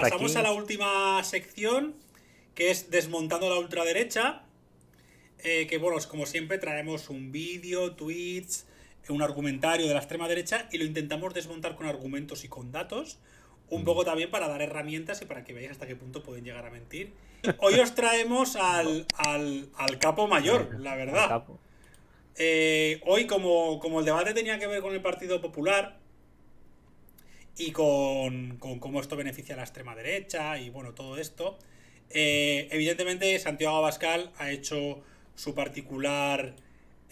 pasamos a la última sección, que es desmontando la ultraderecha. Eh, que bueno, como siempre traemos un vídeo, tweets, un argumentario de la extrema derecha y lo intentamos desmontar con argumentos y con datos. Un mm. poco también para dar herramientas y para que veáis hasta qué punto pueden llegar a mentir. Hoy os traemos al, capo mayor, la verdad. Eh, hoy, como, como el debate tenía que ver con el Partido Popular, y con, cómo esto beneficia a la extrema derecha y bueno, todo esto. Eh, evidentemente, Santiago Abascal ha hecho su particular,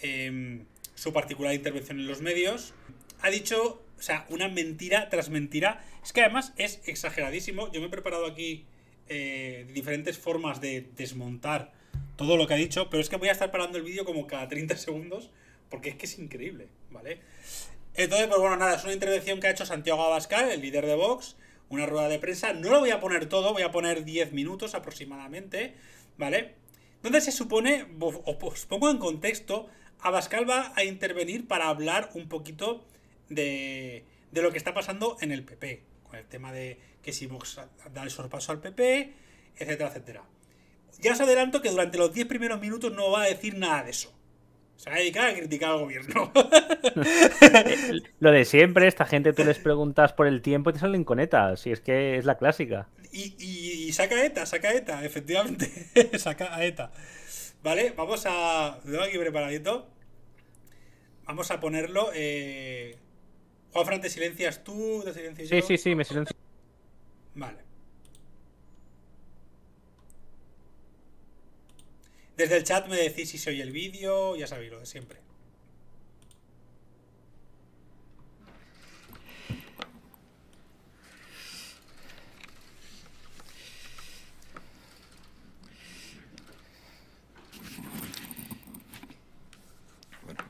em, su particular intervención en los medios. Ha dicho, o sea, una mentira tras mentira. Es que además es exageradísimo. Yo me he preparado aquí eh, diferentes formas de desmontar todo lo que ha dicho, pero es que voy a estar parando el vídeo como cada 30 segundos porque es que es increíble, ¿vale? Entonces, pues bueno, nada, es una intervención que ha hecho Santiago Abascal, el líder de Vox, una rueda de prensa. No lo voy a poner todo, voy a poner 10 minutos aproximadamente, ¿vale? Donde se supone, pues, os pongo en contexto, Abascal va a intervenir para hablar un poquito de, de lo que está pasando en el PP, con el tema de que si Vox da el sorpaso al PP, etcétera, etcétera. Ya os adelanto que durante los 10 primeros minutos no va a decir nada de eso. Se va a dedicar a criticar al gobierno. Lo de siempre, esta gente tú les preguntas por el tiempo y te salen con ETA, si es que es la clásica. Y, saca ETA, saca ETA, efectivamente, saca a ETA. Vale, vamos a... Lo aquí preparadito. Vamos a ponerlo... Eh... Fran, ¿te silencias tú? ¿Te silencias sí, sí, sí, me silencio. Vale. Desde el chat me decís si se oye el vídeo, ya sabéis lo de siempre.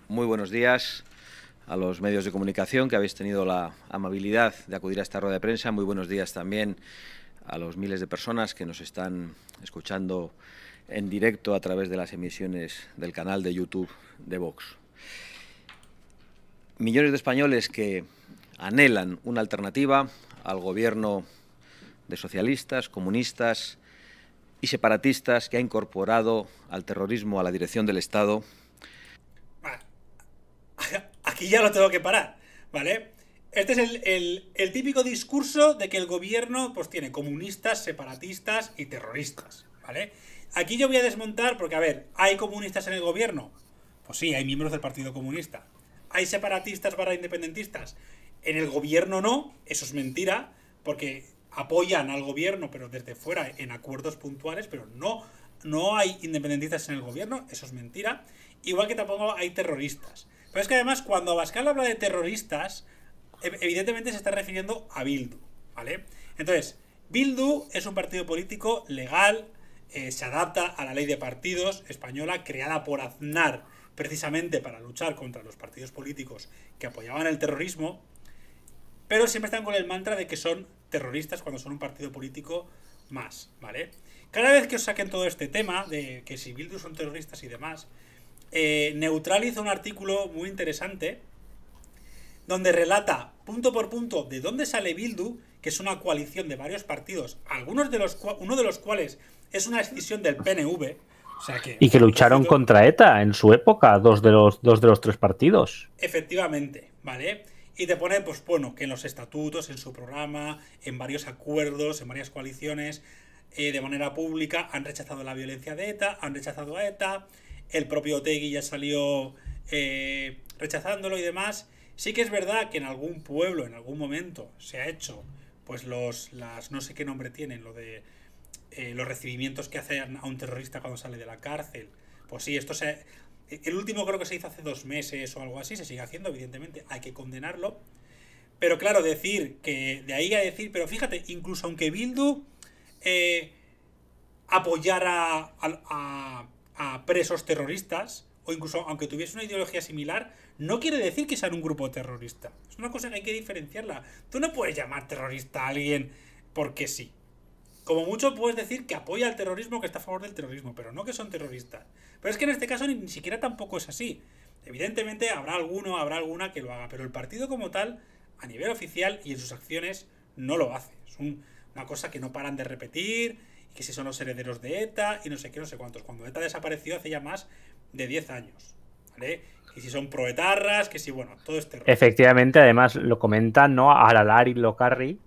Muy buenos días a los medios de comunicación que habéis tenido la amabilidad de acudir a esta rueda de prensa. Muy buenos días también a los miles de personas que nos están escuchando en directo a través de las emisiones del canal de YouTube de Vox. Millones de españoles que anhelan una alternativa al gobierno de socialistas, comunistas y separatistas que ha incorporado al terrorismo a la dirección del Estado. Aquí ya lo tengo que parar, ¿vale? Este es el, típico discurso de que el gobierno pues tiene comunistas, separatistas y terroristas, ¿vale? Aquí yo voy a desmontar, porque a ver, ¿hay comunistas en el gobierno? Pues sí, hay miembros del Partido Comunista. ¿Hay separatistas barra independentistas? En el gobierno no, eso es mentira, porque apoyan al gobierno, pero desde fuera, en acuerdos puntuales, pero no, no hay independentistas en el gobierno, eso es mentira. Igual que tampoco hay terroristas. Pero es que además, cuando Abascal habla de terroristas, evidentemente se está refiriendo a Bildu, ¿vale? Entonces, Bildu es un partido político legal, eh, se adapta a la ley de partidos española creada por Aznar precisamente para luchar contra los partidos políticos que apoyaban el terrorismo, pero siempre están con el mantra de que son terroristas cuando son un partido político más, ¿vale? Cada vez que os saquen todo este tema de que si Bildu son terroristas y demás, eh, Neutral hizo un artículo muy interesante donde relata punto por punto de dónde sale Bildu que es una coalición de varios partidos, algunos de los uno de los cuales es una decisión del PNV. y que lucharon contra ETA en su época, dos de, los, dos de los tres partidos. Efectivamente, ¿vale? Y te pone, pues bueno, que en los estatutos, en su programa, en varios acuerdos, en varias coaliciones, eh, de manera pública, han rechazado la violencia de ETA, han rechazado a ETA, el propio Tegui ya salió eh, rechazándolo y demás. Sí que es verdad que en algún pueblo, en algún momento, se ha hecho pues los, las, no sé qué nombre tienen, lo de eh, los recibimientos que hacen a un terrorista cuando sale de la cárcel. Pues sí, esto se... El último creo que se hizo hace dos meses o algo así, se sigue haciendo, evidentemente, hay que condenarlo. Pero claro, decir que... De ahí a decir, pero fíjate, incluso aunque Bildu eh, apoyara a, a presos terroristas, o incluso aunque tuviese una ideología similar, no quiere decir que sean un grupo terrorista. Es una cosa que hay que diferenciarla. Tú no puedes llamar terrorista a alguien porque sí. Como mucho puedes decir que apoya al terrorismo, que está a favor del terrorismo, pero no que son terroristas. Pero es que en este caso ni, siquiera tampoco es así. Evidentemente habrá alguno, habrá alguna que lo haga, pero el partido como tal, a nivel oficial y en sus acciones, no lo hace. Es una cosa que no paran de repetir, y que si son los herederos de ETA y no sé qué, no sé cuántos. Cuando ETA desapareció hace ya más de 10 años. ¿Vale? Y si son proetarras, que si, bueno, todo este Efectivamente, además lo comentan, ¿no? Alalar y Locarri,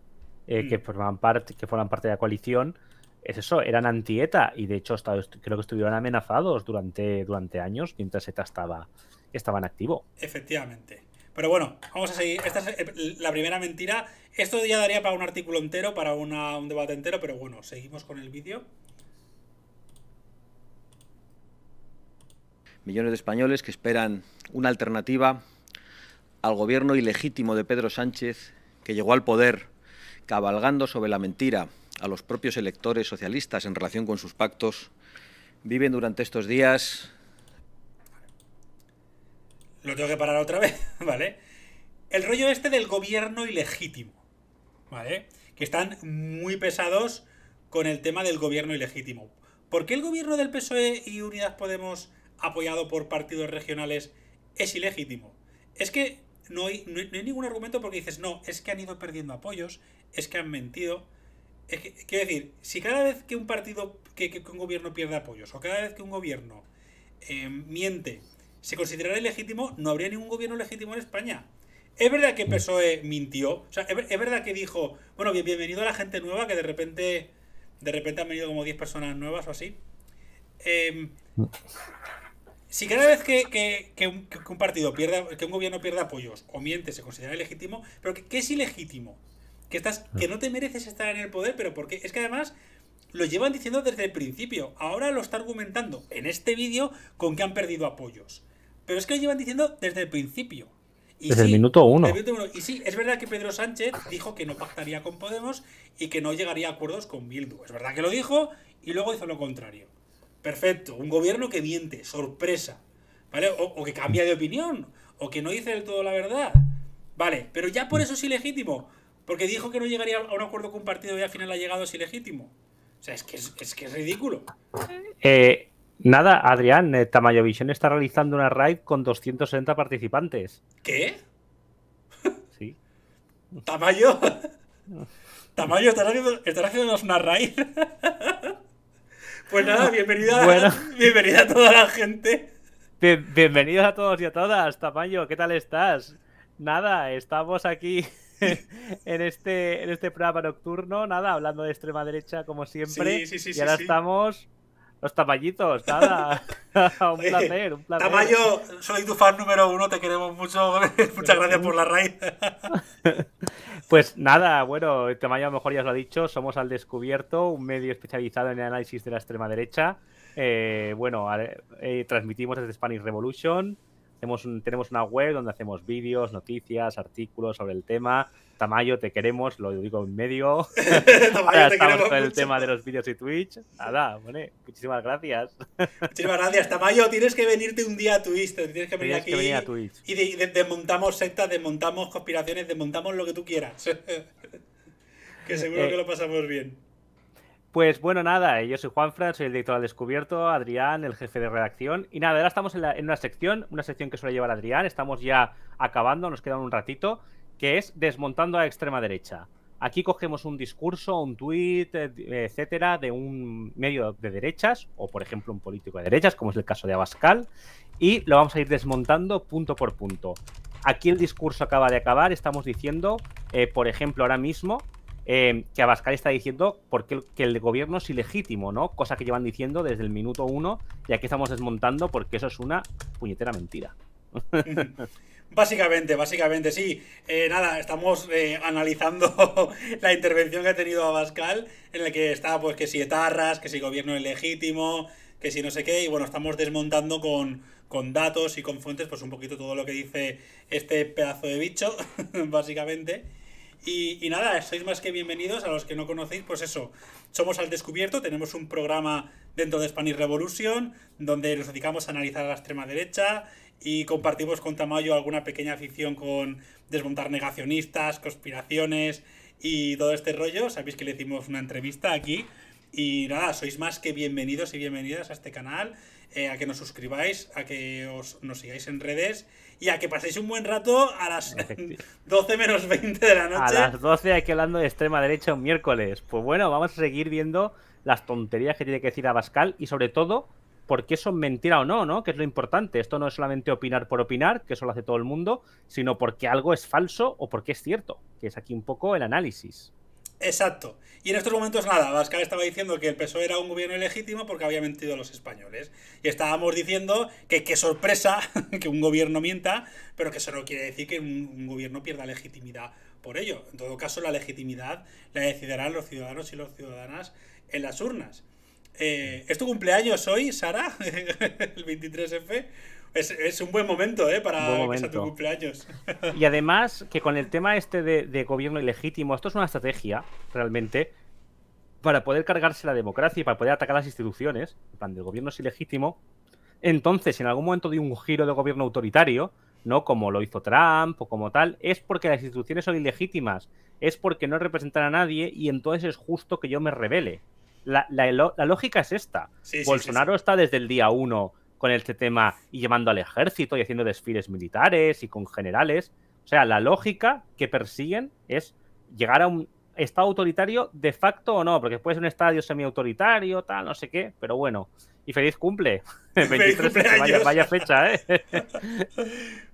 eh, mm. que, forman parte, que parte de la coalición, es eso, eran antieta y de hecho creo que estuvieron amenazados durante, durante años mientras ETA estaba, estaba en activo. Efectivamente. Pero bueno, vamos a seguir. Esta es eh, la primera mentira. Esto ya daría para un artículo entero, para una, un debate entero, pero bueno, seguimos con el vídeo. millones de españoles que esperan una alternativa al gobierno ilegítimo de Pedro Sánchez, que llegó al poder cabalgando sobre la mentira a los propios electores socialistas en relación con sus pactos, viven durante estos días... Lo tengo que parar otra vez, ¿vale? El rollo este del gobierno ilegítimo, ¿vale? Que están muy pesados con el tema del gobierno ilegítimo. ¿Por qué el gobierno del PSOE y Unidas Podemos apoyado por partidos regionales es ilegítimo. Es que no hay, ningún argumento porque dices, no, es que han ido perdiendo apoyos, es que han mentido. Es quiero decir, si cada vez que un partido, que, un gobierno pierde apoyos, o cada vez que un gobierno eh, miente, se considerara ilegítimo, no habría ningún gobierno legítimo en España. Es verdad que PSOE mintió, o sea, es, verdad que dijo, bueno, bienvenido a la gente nueva, que de repente, de repente han venido como 10 personas nuevas o así. Eh, si cada vez que, un, partido pierda, que un gobierno pierda apoyos o miente, se considera ilegítimo, pero que, es ilegítimo, que estás, mm. que no te mereces estar en el poder, pero porque es que además lo llevan diciendo desde el principio. Ahora lo está argumentando en este vídeo con que han perdido apoyos. Pero es que lo llevan diciendo desde el principio. Y desde el minuto uno. El minuto uno. Y sí, es verdad que Pedro Sánchez dijo que no pactaría con Podemos y que no llegaría a acuerdos con Bildu. Es verdad que lo dijo y luego hizo lo contrario. Perfecto, un gobierno que miente, sorpresa, ¿vale? O, que cambia de opinión, o que no dice del todo la verdad, ¿vale? Pero ya por eso es ilegítimo, porque dijo que no llegaría a un acuerdo con un partido y al final ha llegado, es ilegítimo. O sea, es que es, que es ridículo. Eh, nada, Adrián, eh, Tamayo Vision está realizando una raid con 260 participantes. ¿Qué? Sí. ¿Tamayo? ¿Tamayo, está haciendo, haciendo una raid? Pues nada, bienvenida, bienvenida a toda la gente. bienvenidos a todos y a todas. Tamayo, ¿qué tal estás? Nada, estamos aquí en este, en este programa nocturno, nada, hablando de extrema derecha como siempre. Sí, y ahora estamos los tamayitos, nada. un placer, un placer. Tamayo, soy tu fan número uno, te queremos mucho. Muchas gracias por la raíz. Pues nada, bueno, el a lo mejor ya os lo ha dicho, somos Al Descubierto, un medio especializado en el análisis de la extrema derecha. Eh, bueno, eh, transmitimos desde Spanish Revolution, tenemos una web donde hacemos vídeos, noticias, artículos sobre el tema. Tamayo, te queremos, lo digo en medio. Tamayo, estamos con el tema de los vídeos y Twitch. Nada, muchísimas gracias. muchísimas gracias, Tamayo. Tienes que venirte un día a Twitch, tienes que venir aquí. Y desmontamos sectas, desmontamos conspiraciones, desmontamos lo que tú quieras. que seguro que eh, lo pasamos bien. Pues bueno, nada, yo soy Juanfran, soy el director al descubierto, Adrián, el jefe de redacción. Y nada, ahora estamos en, una sección, una sección que suele llevar Adrián, estamos ya acabando, nos quedan un ratito que es desmontando a extrema derecha. Aquí cogemos un discurso, un tweet etcétera, de un medio de derechas, o por ejemplo un político de derechas, como es el caso de Abascal, y lo vamos a ir desmontando punto por punto. Aquí el discurso acaba de acabar, estamos diciendo, eh, por ejemplo, ahora mismo, eh, que Abascal está diciendo porque que el gobierno es ilegítimo, ¿no? Cosa que llevan diciendo desde el minuto uno, y aquí estamos desmontando porque eso es una puñetera mentira. Básicamente, básicamente, sí. Eh, nada, estamos eh, analizando la intervención que ha tenido Abascal, en la que está, pues, que si etarras, que si gobierno ilegítimo, que si no sé qué, y bueno, estamos desmontando con, datos y con fuentes, pues un poquito todo lo que dice este pedazo de bicho, básicamente. Y, y, nada, sois más que bienvenidos a los que no conocéis, pues eso, somos al descubierto, tenemos un programa dentro de Spanish Revolution, donde nos dedicamos a analizar a la extrema derecha y compartimos con Tamayo alguna pequeña afición con desmontar negacionistas, conspiraciones y todo este rollo. Sabéis que le hicimos una entrevista aquí. Y nada, sois más que bienvenidos y bienvenidas a este canal, eh, a que nos suscribáis, a que os, nos sigáis en redes y a que paséis un buen rato a las 12 menos 20 de la noche. A las 12 hay que hablando de extrema derecha un miércoles. Pues bueno, vamos a seguir viendo las tonterías que tiene que decir Abascal y sobre todo por qué son mentira o no, ¿no? Que es lo importante. Esto no es solamente opinar por opinar, que eso lo hace todo el mundo, sino porque algo es falso o porque es cierto, que es aquí un poco el análisis. Exacto. Y en estos momentos nada, Bascar estaba diciendo que el PSOE era un gobierno ilegítimo porque había mentido a los españoles. Y estábamos diciendo que qué sorpresa que un gobierno mienta, pero que eso no quiere decir que un, un, gobierno pierda legitimidad por ello. En todo caso, la legitimidad la decidirán los ciudadanos y las ciudadanas en las urnas. Eh, ¿Es tu cumpleaños hoy, Sara? el 23F. Es, un buen momento, ¿eh? Para que tu cumpleaños. y además, que con el tema este de, gobierno ilegítimo, esto es una estrategia, realmente, para poder cargarse la democracia y para poder atacar las instituciones, en plan, del gobierno es ilegítimo. Entonces, en algún momento de un giro de gobierno autoritario, ¿no? Como lo hizo Trump o como tal, es porque las instituciones son ilegítimas, es porque no representan a nadie y entonces es justo que yo me revele la, la, lógica es esta. Bolsonaro está desde el día uno con este tema y llevando al ejército y haciendo desfiles militares y con generales. O sea, la lógica que persiguen es llegar a un Estado autoritario de facto o no, porque puede ser un estadio semi-autoritario tal, no sé qué, pero bueno. Y feliz cumple. 23, vaya, vaya, fecha, ¿eh?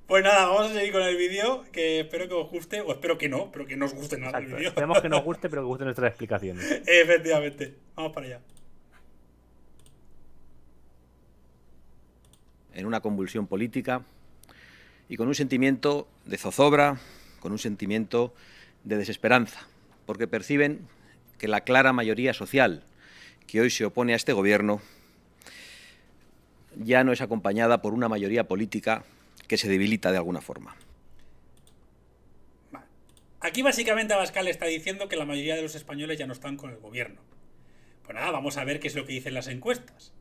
Pues nada, vamos a seguir con el vídeo, que espero que os guste, o espero que no, pero que no os guste nada el vídeo. Esperemos que nos guste, pero que guste nuestras explicaciones. Efectivamente, vamos para allá. En una convulsión política y con un sentimiento de zozobra, con un sentimiento de desesperanza, porque perciben que la clara mayoría social que hoy se opone a este gobierno ya no es acompañada por una mayoría política que se debilita de alguna forma. Aquí básicamente Abascal está diciendo que la mayoría de los españoles ya no están con el gobierno. Pues nada, vamos a ver qué es lo que dicen las encuestas.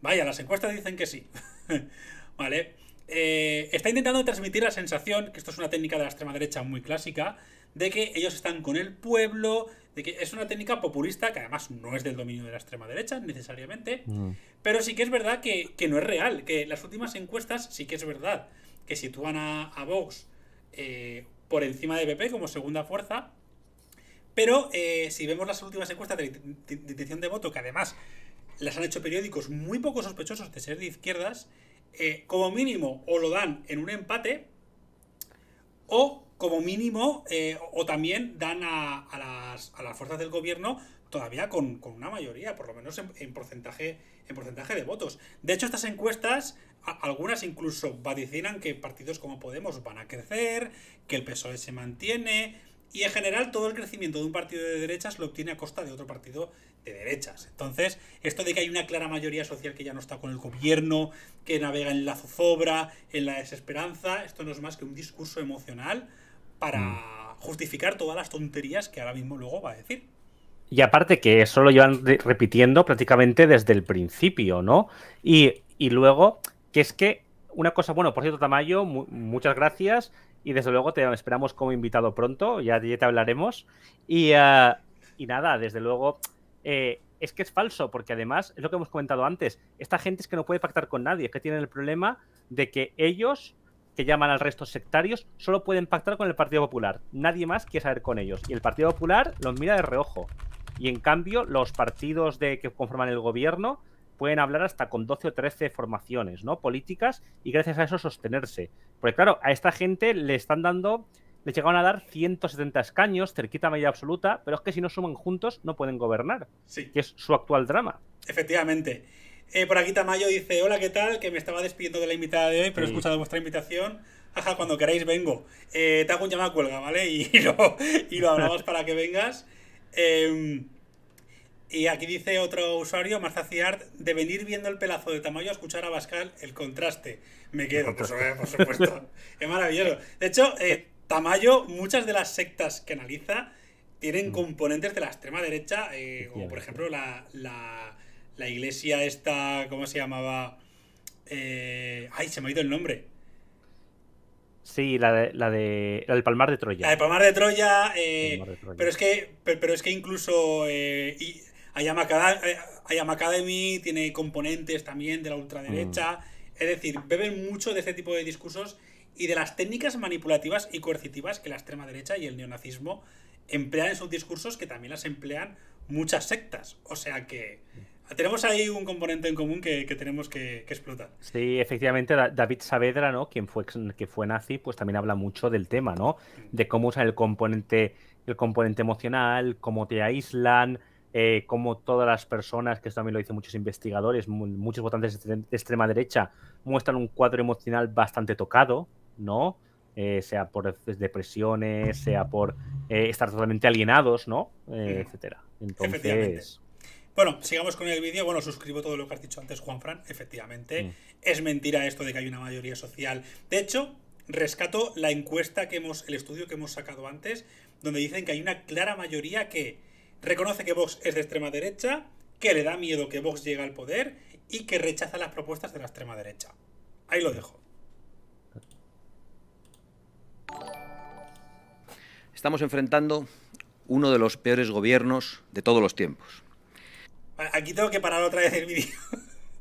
Vaya, las encuestas dicen que sí. vale. Eh, está intentando transmitir la sensación, que esto es una técnica de la extrema derecha muy clásica, de que ellos están con el pueblo, de que es una técnica populista que además no es del dominio de la extrema derecha necesariamente, mm. pero sí que es verdad que, no es real, que las últimas encuestas sí que es verdad que sitúan a, Vox eh, por encima de PP como segunda fuerza, pero eh, si vemos las últimas encuestas de detención de, voto, que además las han hecho periódicos muy poco sospechosos de ser de izquierdas, eh, como mínimo o lo dan en un empate o como mínimo, eh, o también dan a, las, fuerzas del gobierno todavía con, una mayoría, por lo menos en, porcentaje, en porcentaje de votos. De hecho, estas encuestas, algunas incluso vaticinan que partidos como Podemos van a crecer, que el PSOE se mantiene, y en general todo el crecimiento de un partido de derechas lo obtiene a costa de otro partido de derechas. Entonces, esto de que hay una clara mayoría social que ya no está con el gobierno, que navega en la zozobra, en la desesperanza, esto no es más que un discurso emocional para mm. justificar todas las tonterías que ahora mismo luego va a decir. Y aparte que eso lo llevan repitiendo prácticamente desde el principio, ¿no? Y, luego, que es que una cosa, bueno, por cierto, Tamayo, muchas gracias y desde luego te esperamos como invitado pronto, ya, te hablaremos. Y, eh, y, nada, desde luego, eh, es que es falso, porque además, es lo que hemos comentado antes, esta gente es que no puede pactar con nadie, es que tienen el problema de que ellos que llaman al resto sectarios solo pueden pactar con el Partido Popular. Nadie más quiere saber con ellos. Y el Partido Popular los mira de reojo. Y en cambio, los partidos de, que conforman el gobierno pueden hablar hasta con 12 o 13 formaciones ¿no? políticas y gracias a eso sostenerse. Porque claro, a esta gente le están dando, le llegaron a dar 170 escaños, cerquita media absoluta, pero es que si no suman juntos no pueden gobernar, sí. que es su actual drama. Efectivamente. Eh, por aquí Tamayo dice, hola, ¿qué tal? Que me estaba despidiendo de la invitada de hoy, pero he escuchado vuestra invitación. Ajá, cuando queráis vengo. Eh, te hago un llamado a cuelga, ¿vale? Y lo, y hablamos para que vengas. Em, y aquí dice otro usuario, Marza de venir viendo el pelazo de Tamayo a escuchar a Bascal, el contraste. Me quedo, por, supuesto. es maravilloso. De hecho, eh, Tamayo, muchas de las sectas que analiza tienen mm. componentes de la extrema derecha, eh, como por ejemplo la la iglesia esta, ¿cómo se llamaba? Eh, ay, se me ha ido el nombre. Sí, la de, la del Palmar de Troya. La eh, Palmar de Troya, pero es que pero es que incluso eh, Ayam eh, Academy, tiene componentes también de la ultraderecha, mm. es decir, beben mucho de este tipo de discursos y de las técnicas manipulativas y coercitivas que la extrema derecha y el neonazismo emplean en sus discursos que también las emplean muchas sectas, o sea que tenemos ahí un componente en común que, tenemos que, explotar. Sí, efectivamente, David Saavedra, ¿no? Quien fue, que fue nazi, pues también habla mucho del tema, ¿no? De cómo usan el componente, el componente emocional, cómo te aíslan, eh, cómo todas las personas, que esto también lo dicen muchos investigadores, muchos votantes de extrema derecha, muestran un cuadro emocional bastante tocado, ¿no? Eh, sea por depresiones, sea por eh, estar totalmente alienados, ¿no? Mm. etcétera. Entonces. Bueno, sigamos con el vídeo. Bueno, suscribo todo lo que has dicho antes, Juan Juanfran. Efectivamente, mm. es mentira esto de que hay una mayoría social. De hecho, rescato la encuesta que hemos, el estudio que hemos sacado antes, donde dicen que hay una clara mayoría que reconoce que Vox es de extrema derecha, que le da miedo que Vox llegue al poder y que rechaza las propuestas de la extrema derecha. Ahí lo dejo. Estamos enfrentando uno de los peores gobiernos de todos los tiempos. Aquí tengo que parar otra vez el vídeo.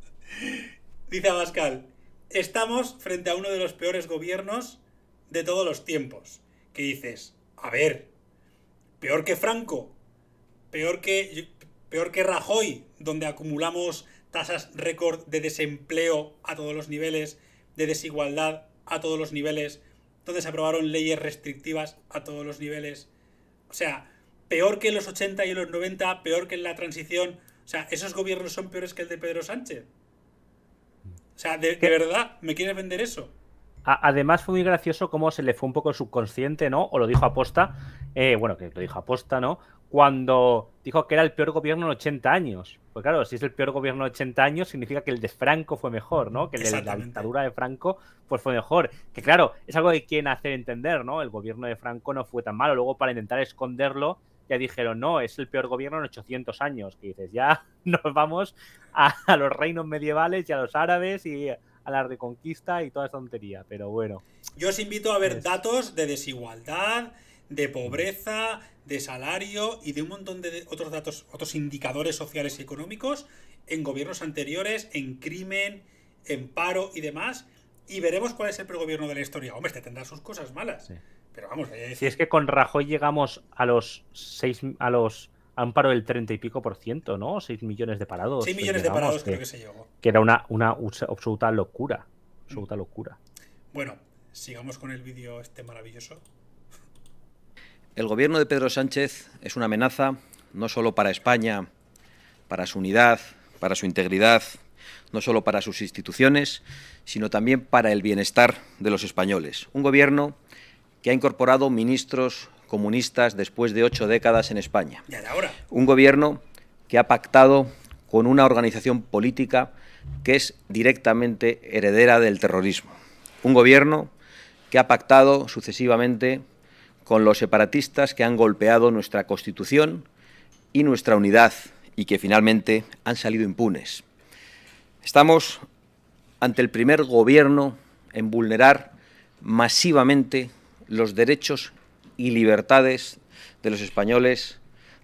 Dice Abascal, estamos frente a uno de los peores gobiernos de todos los tiempos. Que dices, a ver, peor que Franco, peor que, peor que Rajoy, donde acumulamos tasas récord de desempleo a todos los niveles, de desigualdad a todos los niveles, donde se aprobaron leyes restrictivas a todos los niveles. O sea, peor que en los 80 y en los 90, peor que en la transición, o sea, ¿esos gobiernos son peores que el de Pedro Sánchez? O sea, de, verdad, ¿me quieres vender eso? Además fue muy gracioso cómo se le fue un poco el subconsciente, ¿no? O lo dijo aposta, eh, bueno, que lo dijo aposta, ¿no? Cuando dijo que era el peor gobierno en 80 años. Pues claro, si es el peor gobierno en 80 años, significa que el de Franco fue mejor, ¿no? Que el de la dictadura de Franco, pues fue mejor. Que claro, es algo que quieren hacer entender, ¿no? El gobierno de Franco no fue tan malo. Luego, para intentar esconderlo, ya dijeron, no, es el peor gobierno en 800 años. Que dices, ya nos vamos a, los reinos medievales y a los árabes y a la reconquista y toda esa tontería, pero bueno. Yo os invito a ver datos de desigualdad, de mm. pobreza, de salario y de un montón de otros datos, otros indicadores sociales y económicos en gobiernos anteriores, en crimen, en paro y demás, y veremos cuál es el pregobierno de la historia. Hombre, este tendrá sus cosas malas. Si es que con Rajoy llegamos a los 6, a los a un paro del 30 y pico por ciento, ¿no? 6 millones de parados. 6 millones de parados creo que se llegó. Que era una, una absoluta locura. Absoluta mm. locura. Bueno, sigamos con el vídeo este maravilloso. El gobierno de Pedro Sánchez es una amenaza no solo para España, para su unidad, para su integridad, no solo para sus instituciones, sino también para el bienestar de los españoles. Un gobierno que ha incorporado ministros comunistas después de ocho décadas en España. Un gobierno que ha pactado con una organización política que es directamente heredera del terrorismo. Un gobierno que ha pactado sucesivamente con los separatistas que han golpeado nuestra Constitución y nuestra unidad y que finalmente han salido impunes. Estamos ante el primer gobierno en vulnerar masivamente los derechos y libertades de los españoles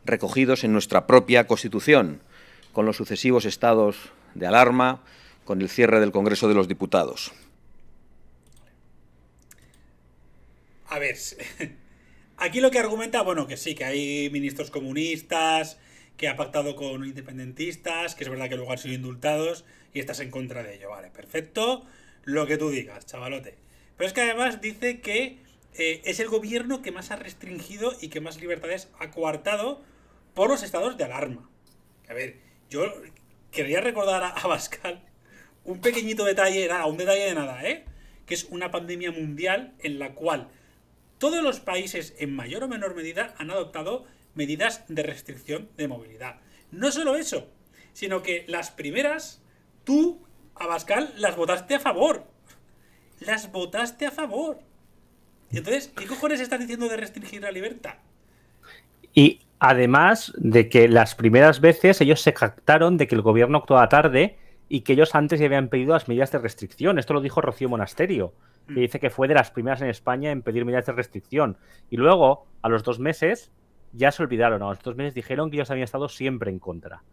recogidos en nuestra propia Constitución, con los sucesivos estados de alarma, con el cierre del Congreso de los Diputados. A ver, aquí lo que argumenta, bueno, que sí, que hay ministros comunistas, que ha pactado con independentistas, que es verdad que luego han sido indultados y estás en contra de ello. Vale, perfecto, lo que tú digas, chavalote. Pero es que además dice que eh, es el gobierno que más ha restringido y que más libertades ha coartado por los estados de alarma. A ver, yo quería recordar a, Abascal un pequeñito detalle, nada, un detalle de nada, ¿eh? Que es una pandemia mundial en la cual todos los países, en mayor o menor medida, han adoptado medidas de restricción de movilidad. No solo eso, sino que las primeras, tú, Abascal, las votaste a favor. Las votaste a favor. Entonces, ¿qué cojones están diciendo de restringir la libertad? Y además de que las primeras veces ellos se jactaron de que el gobierno actuaba tarde y que ellos antes ya habían pedido las medidas de restricción. Esto lo dijo Rocío Monasterio, que mm. dice que fue de las primeras en España en pedir medidas de restricción. Y luego, a los dos meses, ya se olvidaron. A los dos meses dijeron que ellos habían estado siempre en contra.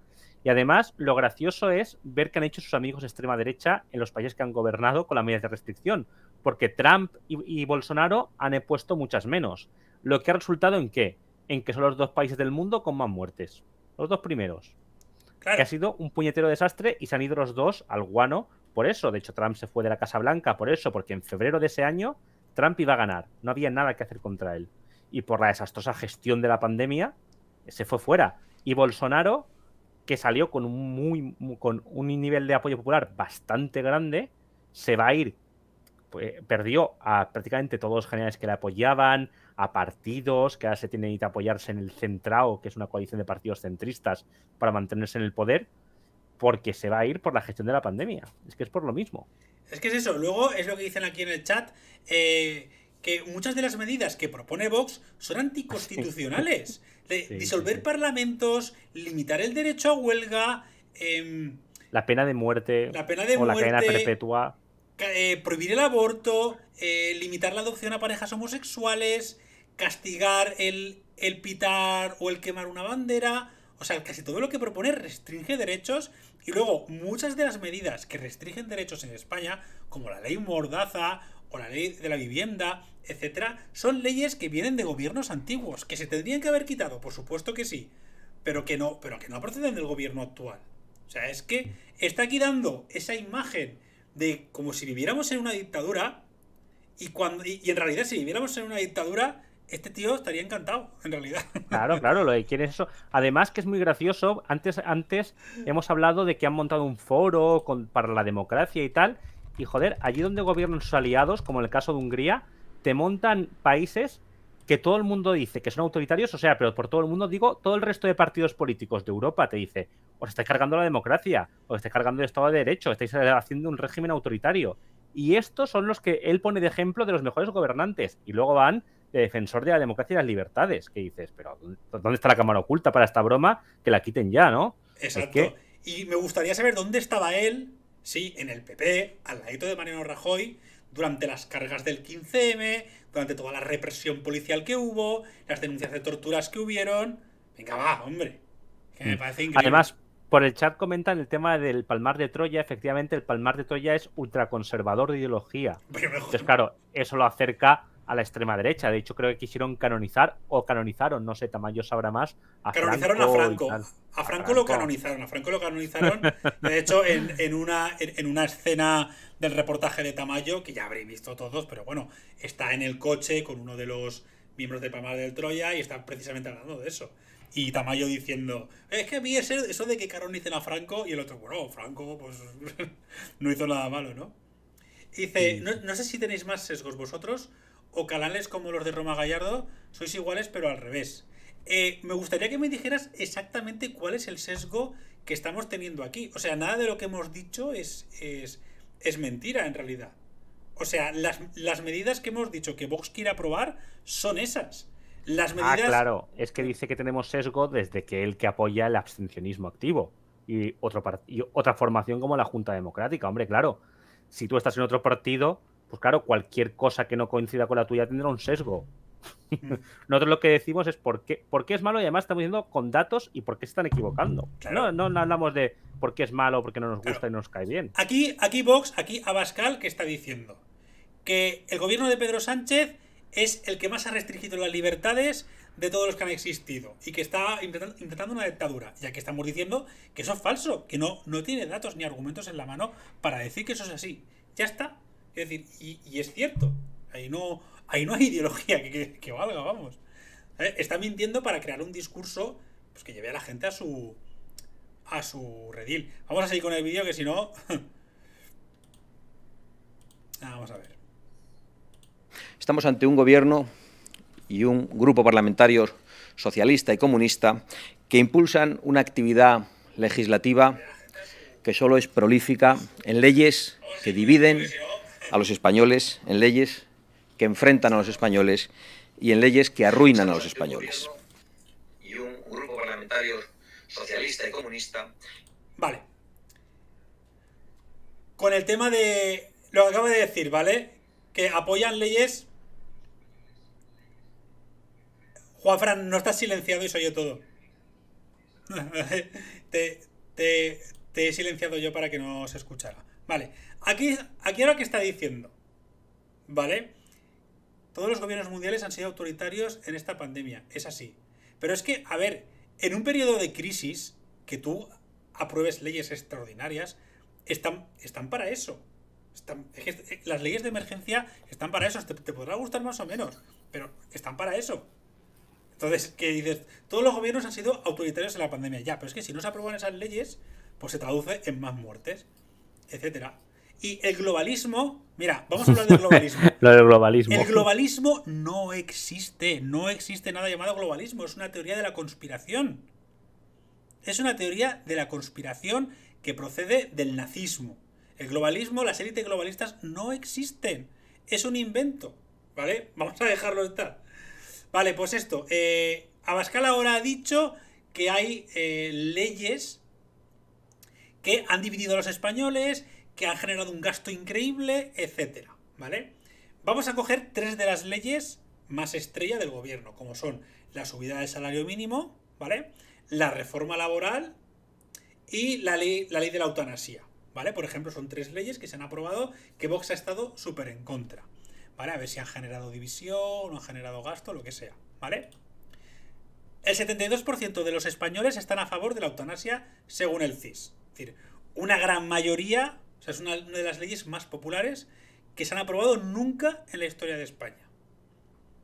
Y además, lo gracioso es ver que han hecho sus amigos de extrema derecha en los países que han gobernado con las medidas de restricción, porque Trump y, Bolsonaro han puesto muchas menos. Lo que ha resultado en qué? En que son los dos países del mundo con más muertes. Los dos primeros. Que ha sido un puñetero desastre y se han ido los dos al guano por eso. De hecho, Trump se fue de la Casa Blanca por eso, porque en febrero de ese año Trump iba a ganar. No había nada que hacer contra él. Y por la desastrosa gestión de la pandemia, se fue fuera. Y Bolsonaro que salió con un, muy, con un nivel de apoyo popular bastante grande, se va a ir, pues, perdió a prácticamente todos los generales que le apoyaban, a partidos que ahora se tienen que apoyarse en el Centrao, que es una coalición de partidos centristas, para mantenerse en el poder, porque se va a ir por la gestión de la pandemia. Es que es por lo mismo. Es que es eso. Luego es lo que dicen aquí en el chat. Eh, que muchas de las medidas que propone Vox son anticonstitucionales. disolver parlamentos, limitar el derecho a huelga. Em, la pena de muerte. o la cadena perpetua. Eh, prohibir el aborto, eh, limitar la adopción a parejas homosexuales, castigar el, el pitar o el quemar una bandera. O sea, casi todo lo que propone restringe derechos y luego muchas de las medidas que restringen derechos en España, como la ley Mordaza o la ley de la vivienda, etcétera, son leyes que vienen de gobiernos antiguos, que se tendrían que haber quitado, por supuesto que sí, pero que no, pero que no proceden del gobierno actual. O sea, es que está aquí dando esa imagen de como si viviéramos en una dictadura y cuando y, en realidad si viviéramos en una dictadura este tío estaría encantado, en realidad. Claro, claro, lo que quiere es eso. Además que es muy gracioso, antes, antes hemos hablado de que han montado un foro para la democracia y tal, y joder, allí donde gobiernan sus aliados, como en el caso de Hungría, te montan países que todo el mundo dice que son autoritarios, o sea, pero por todo el mundo digo, todo el resto de partidos políticos de Europa te dice, os estáis cargando la democracia, os estáis cargando el Estado de Derecho, estáis eh, haciendo un régimen autoritario. Y estos son los que él pone de ejemplo de los mejores gobernantes. Y luego van de defensor de la democracia y las libertades, que dices, pero ¿dónde está la cámara oculta para esta broma? Que la quiten ya, ¿no? Exacto. Y me gustaría saber dónde estaba él Sí, en el PP, al ladito de Mariano Rajoy, durante las cargas del 15M, durante toda la represión policial que hubo, las denuncias de torturas que hubieron. Venga, va, hombre. Que me mm. parece increíble. Además, por el chat comentan el tema del Palmar de Troya. Efectivamente, el Palmar de Troya es ultraconservador de ideología. Es claro, eso lo acerca a la extrema derecha. De hecho, creo que quisieron canonizar o canonizaron, no sé, Tamayo sabrá más. A canonizaron a, Franco. a Franco. lo canonizaron, a Franco lo canonizaron. De hecho, en, una, escena del reportaje de Tamayo, que ya habréis visto todos, pero bueno, está en el coche con uno de los miembros de Palmar del Troya y está precisamente hablando de eso. Y Tamayo diciendo, es que a ese, eso de que canonicen a Franco y el otro, bueno, Franco pues no hizo nada malo, ¿no? dice, no sé si tenéis más sesgos vosotros, o canales como los de Roma Gallardo sois iguales pero al revés. Eh, me gustaría que me dijeras exactamente cuál es el sesgo que estamos teniendo aquí. O sea, nada de lo que hemos dicho es, es, mentira en realidad. O sea, las, medidas que hemos dicho que Vox quiere aprobar son esas. Las ah, medidas... Ah, claro, es que dice que tenemos sesgo desde que él que apoya el abstencionismo activo y, y otra formación como la Junta Democrática. Hombre, claro, si tú estás en otro partido, pues claro, cualquier cosa que no coincida con la tuya tendrá un sesgo. Mm. Nosotros lo que decimos es por qué, es malo y además estamos diciendo con datos y por qué se están equivocando. No, no, hablamos de por qué es malo, por qué no nos gusta y no nos cae bien. Aquí, aquí Vox, aquí Abascal, que está diciendo que el gobierno de Pedro Sánchez es el que más ha restringido las libertades de todos los que han existido y que está intentando, una dictadura. ya que estamos diciendo que eso es falso, que no, no tiene datos ni argumentos en la mano para decir que eso es así. Ya está, decir, y, es cierto, ahí no, ahí no hay ideología que, valga, vamos. Está mintiendo para crear un discurso pues, que lleve a la gente a su, a su redil. Vamos a seguir con el vídeo que si no... Ah, vamos a ver. Estamos ante un gobierno y un grupo parlamentario socialista y comunista que impulsan una actividad legislativa que solo es prolífica en leyes que dividen a los españoles, en leyes que enfrentan a los españoles y en leyes que arruinan a los españoles. Y un grupo parlamentario socialista y comunista. Vale. Con el tema de lo que acabo de decir, ¿vale? Que apoyan leyes. Juanfran, no estás silenciado y soy yo todo. te, te he silenciado yo para que no se escuchara. Vale, aquí, aquí ahora que está diciendo, ¿vale? Todos los gobiernos mundiales han sido autoritarios en esta pandemia, es así. Pero es que, a ver, en un periodo de crisis, que tú apruebes leyes extraordinarias, están, están para eso. Eh, las leyes de emergencia están para eso. Te, podrá gustar más o menos, pero están para eso. Entonces, ¿qué dices, todos los gobiernos han sido autoritarios en la pandemia. Ya, pero es que si no se aprueban esas leyes, pues se traduce en más muertes etcétera. Y el globalismo, mira, vamos a hablar del globalismo. globalismo. El globalismo no existe, no existe nada llamado globalismo, es una teoría de la conspiración. Es una teoría de la conspiración que procede del nazismo. El globalismo, las élites globalistas no existen, es un invento, ¿vale? Vamos a dejarlo estar. Vale, pues esto, eh, Abascal ahora ha dicho que hay eh, leyes que han dividido a los españoles, que han generado un gasto increíble, etcétera, ¿vale? Vamos a coger tres de las leyes más estrella del gobierno, como son la subida del salario mínimo, ¿vale? La reforma laboral y la ley, de la eutanasia, ¿vale? Por ejemplo, son tres leyes que se han aprobado que Vox ha estado súper en contra, ¿vale? A ver si han generado división, no han generado gasto, lo que sea, ¿vale? El 72% de los españoles están a favor de la eutanasia según el CIS, una gran mayoría, o sea, es una, de las leyes más populares que se han aprobado nunca en la historia de España.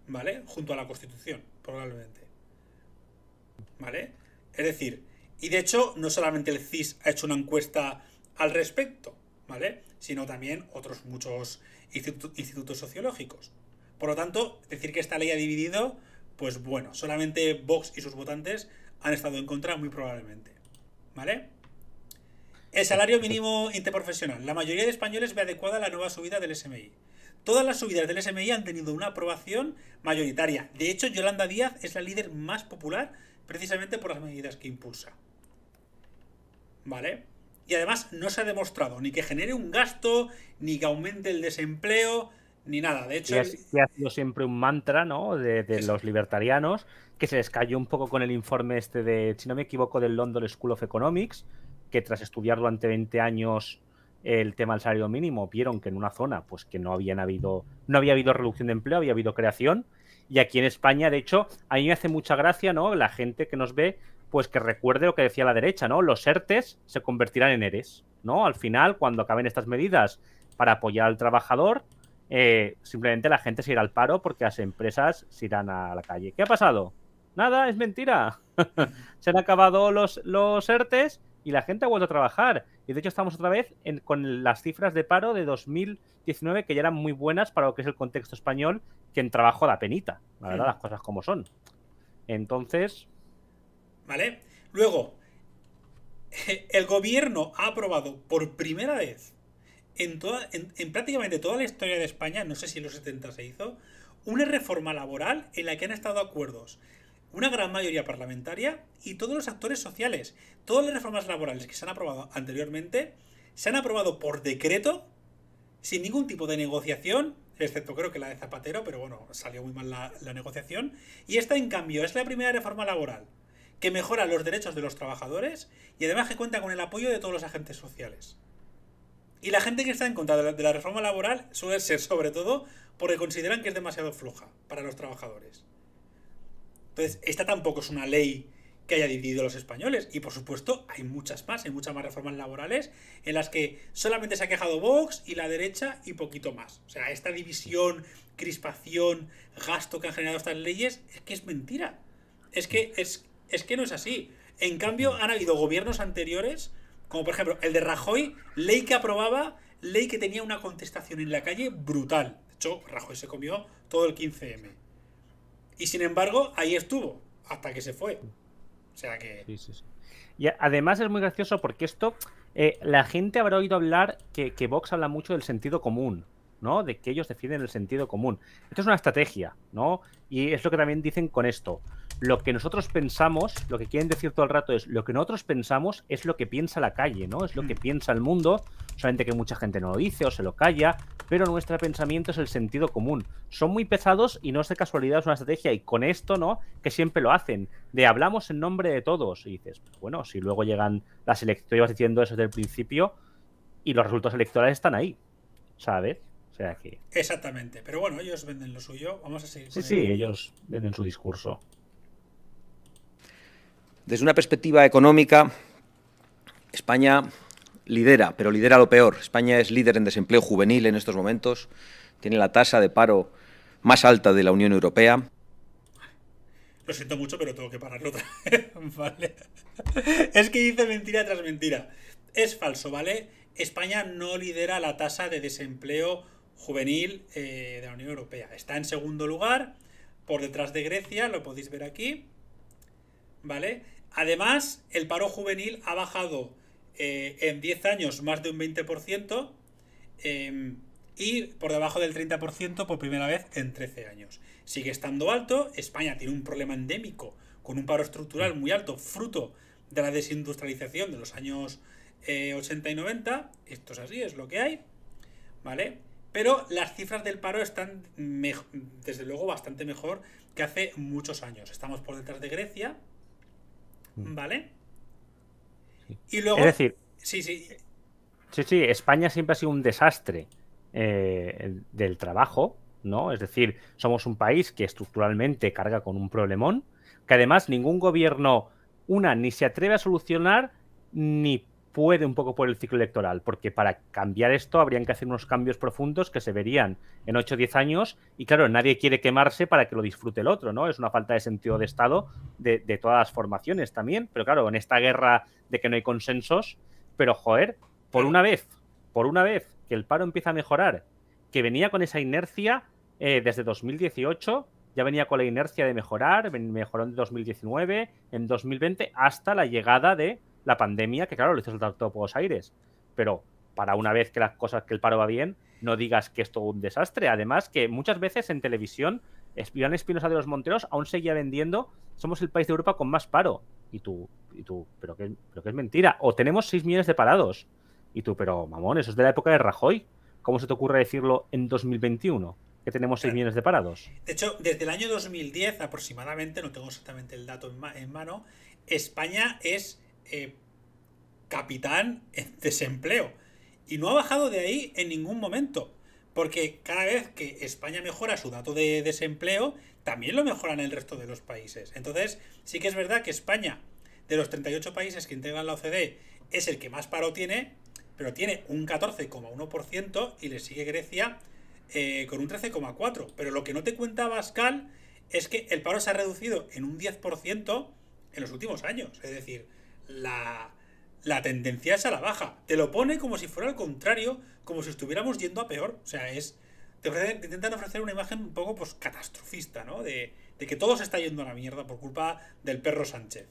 ¿Vale? Junto a la Constitución, probablemente. ¿Vale? Es decir, y de hecho, no solamente el CIS ha hecho una encuesta al respecto, ¿vale? Sino también otros muchos institutos sociológicos. Por lo tanto, decir que esta ley ha dividido, pues bueno, solamente Vox y sus votantes han estado en contra muy probablemente, ¿vale? El salario mínimo interprofesional. La mayoría de españoles ve adecuada la nueva subida del SMI. Todas las subidas del SMI han tenido una aprobación mayoritaria. De hecho, Yolanda Díaz es la líder más popular precisamente por las medidas que impulsa. ¿Vale? Y además no se ha demostrado ni que genere un gasto, ni que aumente el desempleo, ni nada. De hecho, ha sido siempre un mantra, ¿no? De, los libertarianos, que se les un poco con el informe este de, si no me equivoco, del London School of Economics, que tras estudiar durante 20 años el tema del salario mínimo, vieron que en una zona pues que no habían habido no había habido reducción de empleo, había habido creación y aquí en España, de hecho, a mí me hace mucha gracia, ¿no? La gente que nos ve pues que recuerde lo que decía la derecha, ¿no? Los ERTES se convertirán en ERES, ¿no? Al final, cuando acaben estas medidas para apoyar al trabajador, eh, simplemente la gente se irá al paro porque las empresas se irán a la calle. ¿Qué ha pasado? Nada, es mentira. se han acabado los, los ERTES y la gente ha vuelto a trabajar. Y de hecho estamos otra vez con las cifras de paro de 2019 que ya eran muy buenas para lo que es el contexto español, que en trabajo da penita, verdad, mm. las cosas como son. Entonces... Vale. Luego, el gobierno ha aprobado por primera vez en, toda, en prácticamente toda la historia de España, no sé si en los 70 se hizo, una reforma laboral en la que han estado acuerdos una gran mayoría parlamentaria y todos los actores sociales. Todas las reformas laborales que se han aprobado anteriormente se han aprobado por decreto, sin ningún tipo de negociación, excepto creo que la de Zapatero, pero bueno, salió muy mal la, negociación. Y esta, en cambio, es la primera reforma laboral que mejora los derechos de los trabajadores y además que cuenta con el apoyo de todos los agentes sociales. Y la gente que está en contra de la, de la reforma laboral suele ser sobre todo porque consideran que es demasiado floja para los trabajadores. Entonces, esta tampoco es una ley que haya dividido a los españoles. Y por supuesto, hay muchas más, hay muchas más reformas laborales en las que solamente se ha quejado Vox y la derecha y poquito más. O sea, esta división, crispación, gasto que han generado estas leyes, es que es mentira. Es que, es, es que no es así. En cambio, han habido gobiernos anteriores, como por ejemplo el de Rajoy, ley que aprobaba, ley que tenía una contestación en la calle brutal. De hecho, Rajoy se comió todo el 15M. Y sin embargo, ahí estuvo, hasta que se fue. O sea que. Y además es muy gracioso porque esto. Eh, la gente habrá oído hablar que, que Vox habla mucho del sentido común. ¿no? De que ellos defienden el sentido común. Esto es una estrategia, ¿no? Y es lo que también dicen con esto. Lo que nosotros pensamos, lo que quieren decir todo el rato es lo que nosotros pensamos es lo que piensa la calle, ¿no? Es lo que mm. piensa el mundo, solamente que mucha gente no lo dice o se lo calla, pero nuestro pensamiento es el sentido común. Son muy pesados y no es de casualidad, es una estrategia. Y con esto, ¿no? Que siempre lo hacen, de hablamos en nombre de todos. Y dices, pues bueno, si luego llegan las elecciones, diciendo eso desde el principio y los resultados electorales están ahí, ¿sabes? Exactamente, pero bueno, ellos venden lo suyo, vamos a seguir. Sí, sí, ellos venden su discurso. Desde una perspectiva económica, España lidera, pero lidera lo peor. España es líder en desempleo juvenil en estos momentos, tiene la tasa de paro más alta de la Unión Europea. Lo siento mucho, pero tengo que pararlo otra vez. Es que dice mentira tras mentira. Es falso, ¿vale? España no lidera la tasa de desempleo juvenil eh, de la Unión Europea. Está en segundo lugar, por detrás de Grecia, lo podéis ver aquí. ¿Vale? Además, el paro juvenil ha bajado eh, en 10 años más de un 20% em, y por debajo del 30% por primera vez en 13 años. Sigue estando alto, España tiene un problema endémico con un paro estructural muy alto, fruto de la desindustrialización de los años 80 eh, y 90, esto es así, es lo que hay, ¿vale? Pero las cifras del paro están, desde luego, bastante mejor que hace muchos años. Estamos por detrás de Grecia, mm. ¿vale? Y luego... Es decir... Sí, sí. Sí, sí, España siempre ha sido un desastre eh, del trabajo, ¿no? Es decir, somos un país que estructuralmente carga con un problemón, que además ningún gobierno, una, ni se atreve a solucionar, ni puede un poco por el ciclo electoral, porque para cambiar esto habrían que hacer unos cambios profundos que se verían en 8 o 10 años y claro, nadie quiere quemarse para que lo disfrute el otro, ¿no? Es una falta de sentido de Estado de, todas las formaciones también, pero claro, en esta guerra de que no hay consensos, pero joder, por una vez, por una vez que el paro empieza a mejorar, que venía con esa inercia eh, desde 2018, ya venía con la inercia de mejorar, mejoró en 2019, en 2020, hasta la llegada de la pandemia, que claro, lo hizo saltar todo por los aires. Pero para una vez que las cosas, que el paro va bien, no digas que es todo un desastre. Además, que muchas veces en televisión, Iván Espinosa de los Monteros aún seguía vendiendo, somos el país de Europa con más paro. Y tú, y tú, pero que, pero que es mentira. O tenemos 6 millones de parados. Y tú, pero mamón, eso es de la época de Rajoy. ¿Cómo se te ocurre decirlo en 2021? Que tenemos 6 eh, millones de parados. De hecho, desde el año 2010 aproximadamente, no tengo exactamente el dato en, en mano, España es eh, capitán en desempleo. Y no ha bajado de ahí en ningún momento. Porque cada vez que España mejora su dato de desempleo, también lo mejoran el resto de los países. Entonces, sí que es verdad que España, de los 38 países que integran la OCDE, es el que más paro tiene, pero tiene un 14,1% y le sigue Grecia eh, con un 13,4%. Pero lo que no te cuenta Pascal es que el paro se ha reducido en un 10% en los últimos años. Es decir, la, tendencia es a la baja. Te lo pone como si fuera al contrario, como si estuviéramos yendo a peor. O sea, es. Te, intentan ofrecer una imagen un poco pues, catastrofista, ¿no? De, que todo se está yendo a la mierda por culpa del perro Sánchez.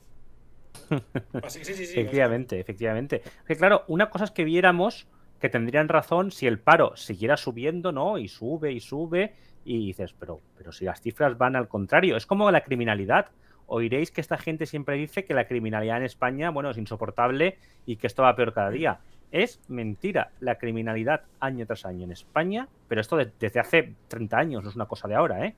sí, sí, sí, efectivamente, efectivamente. Que claro, una cosa es que viéramos que tendrían razón si el paro siguiera subiendo, ¿no? Y sube y sube. Y dices, pero, pero si las cifras van al contrario. Es como la criminalidad oiréis que esta gente siempre dice que la criminalidad en España, bueno, es insoportable y que esto va peor cada día. Es mentira. La criminalidad año tras año en España, pero esto desde hace 30 años, no es una cosa de ahora, ¿eh?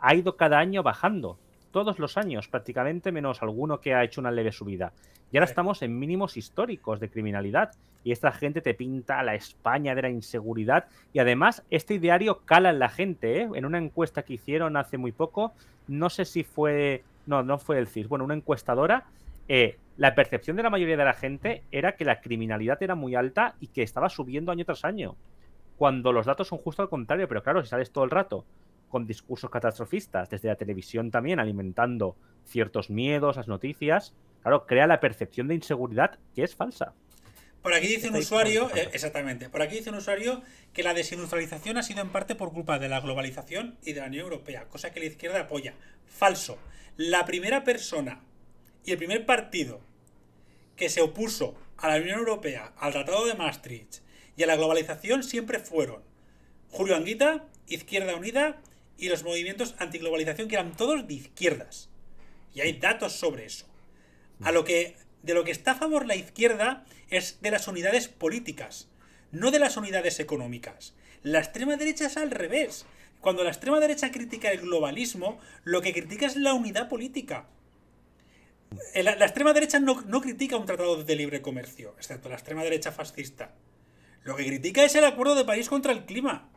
ha ido cada año bajando. Todos los años, prácticamente, menos alguno que ha hecho una leve subida. Y ahora estamos en mínimos históricos de criminalidad. Y esta gente te pinta a la España de la inseguridad. Y además, este ideario cala en la gente. ¿eh? En una encuesta que hicieron hace muy poco, no sé si fue no, no fue el CIS, bueno, una encuestadora, eh, la percepción de la mayoría de la gente era que la criminalidad era muy alta y que estaba subiendo año tras año, cuando los datos son justo al contrario, pero claro, si sales todo el rato con discursos catastrofistas, desde la televisión también, alimentando ciertos miedos, las noticias, claro, crea la percepción de inseguridad que es falsa. Por aquí dice un usuario, eh, exactamente, por aquí dice un usuario que la desindustrialización ha sido en parte por culpa de la globalización y de la Unión Europea, cosa que la izquierda apoya. Falso la primera persona y el primer partido que se opuso a la Unión Europea, al Tratado de Maastricht y a la globalización siempre fueron Julio Anguita, Izquierda Unida y los movimientos antiglobalización que eran todos de izquierdas. Y hay datos sobre eso. A lo que de lo que está a favor la izquierda es de las unidades políticas, no de las unidades económicas. La extrema derecha es al revés. Cuando la extrema derecha critica el globalismo, lo que critica es la unidad política. Eh, la, extrema derecha no, critica un tratado de libre comercio, excepto la extrema derecha fascista. Lo que critica es el Acuerdo de París contra el Clima.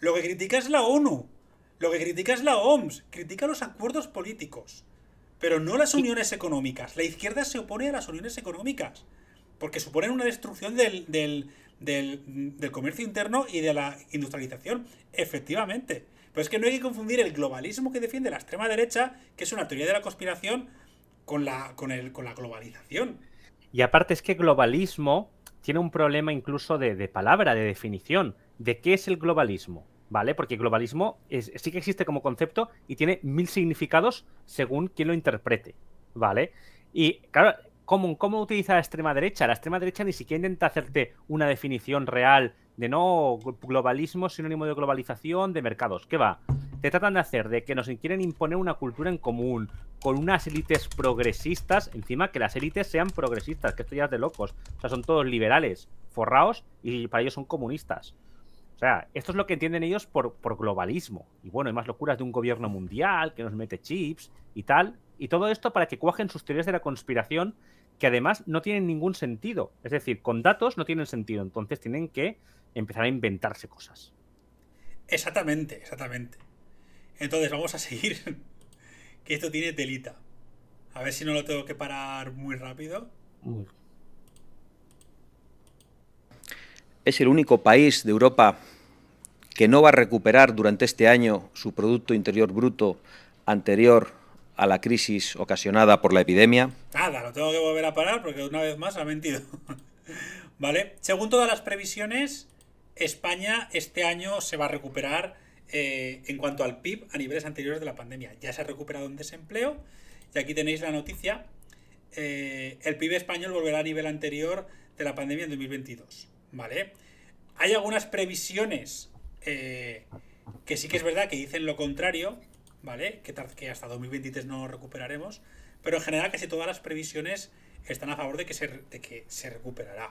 Lo que critica es la ONU. Lo que critica es la OMS. Critica los acuerdos políticos. Pero no las uniones económicas. La izquierda se opone a las uniones económicas. Porque suponen una destrucción del del, comercio interno y de la industrialización. Efectivamente. Pero es que no hay que confundir el globalismo que defiende la extrema derecha, que es una teoría de la conspiración, con la, con con la globalización. Y aparte es que globalismo tiene un problema incluso de, palabra, de definición, de qué es el globalismo. ¿Vale? Porque globalismo sí que existe como concepto y tiene mil significados según quien lo interprete. ¿Vale? Y claro, ¿cómo, utiliza la extrema derecha? La extrema derecha ni siquiera intenta hacerte una definición real de no globalismo, sinónimo de globalización, de mercados. ¿Qué va? Te tratan de hacer de que nos quieren imponer una cultura en común, con unas élites progresistas, encima que las élites sean progresistas, que esto ya es de locos. O sea, son todos liberales, forraos, y para ellos son comunistas. O sea, esto es lo que entienden ellos por, por globalismo. Y bueno, hay más locuras de un gobierno mundial que nos mete chips y tal. Y todo esto para que cuajen sus teorías de la conspiración que además no tienen ningún sentido. Es decir, con datos no tienen sentido, entonces tienen que empezar a inventarse cosas. Exactamente, exactamente. Entonces vamos a seguir, que esto tiene telita. A ver si no lo tengo que parar muy rápido. Es el único país de Europa que no va a recuperar durante este año su Producto Interior Bruto anterior a la crisis ocasionada por la epidemia. Nada, lo tengo que volver a parar porque una vez más ha mentido. ¿Vale? Según todas las previsiones, España este año se va a recuperar eh, en cuanto al PIB a niveles anteriores de la pandemia. Ya se ha recuperado en desempleo y aquí tenéis la noticia. Eh, el PIB español volverá a nivel anterior de la pandemia en 2022. ¿Vale? Hay algunas previsiones eh, que sí que es verdad que dicen lo contrario, ¿vale? Que, hasta 2023 no recuperaremos, pero en general casi todas las previsiones están a favor de que se, de que se recuperará.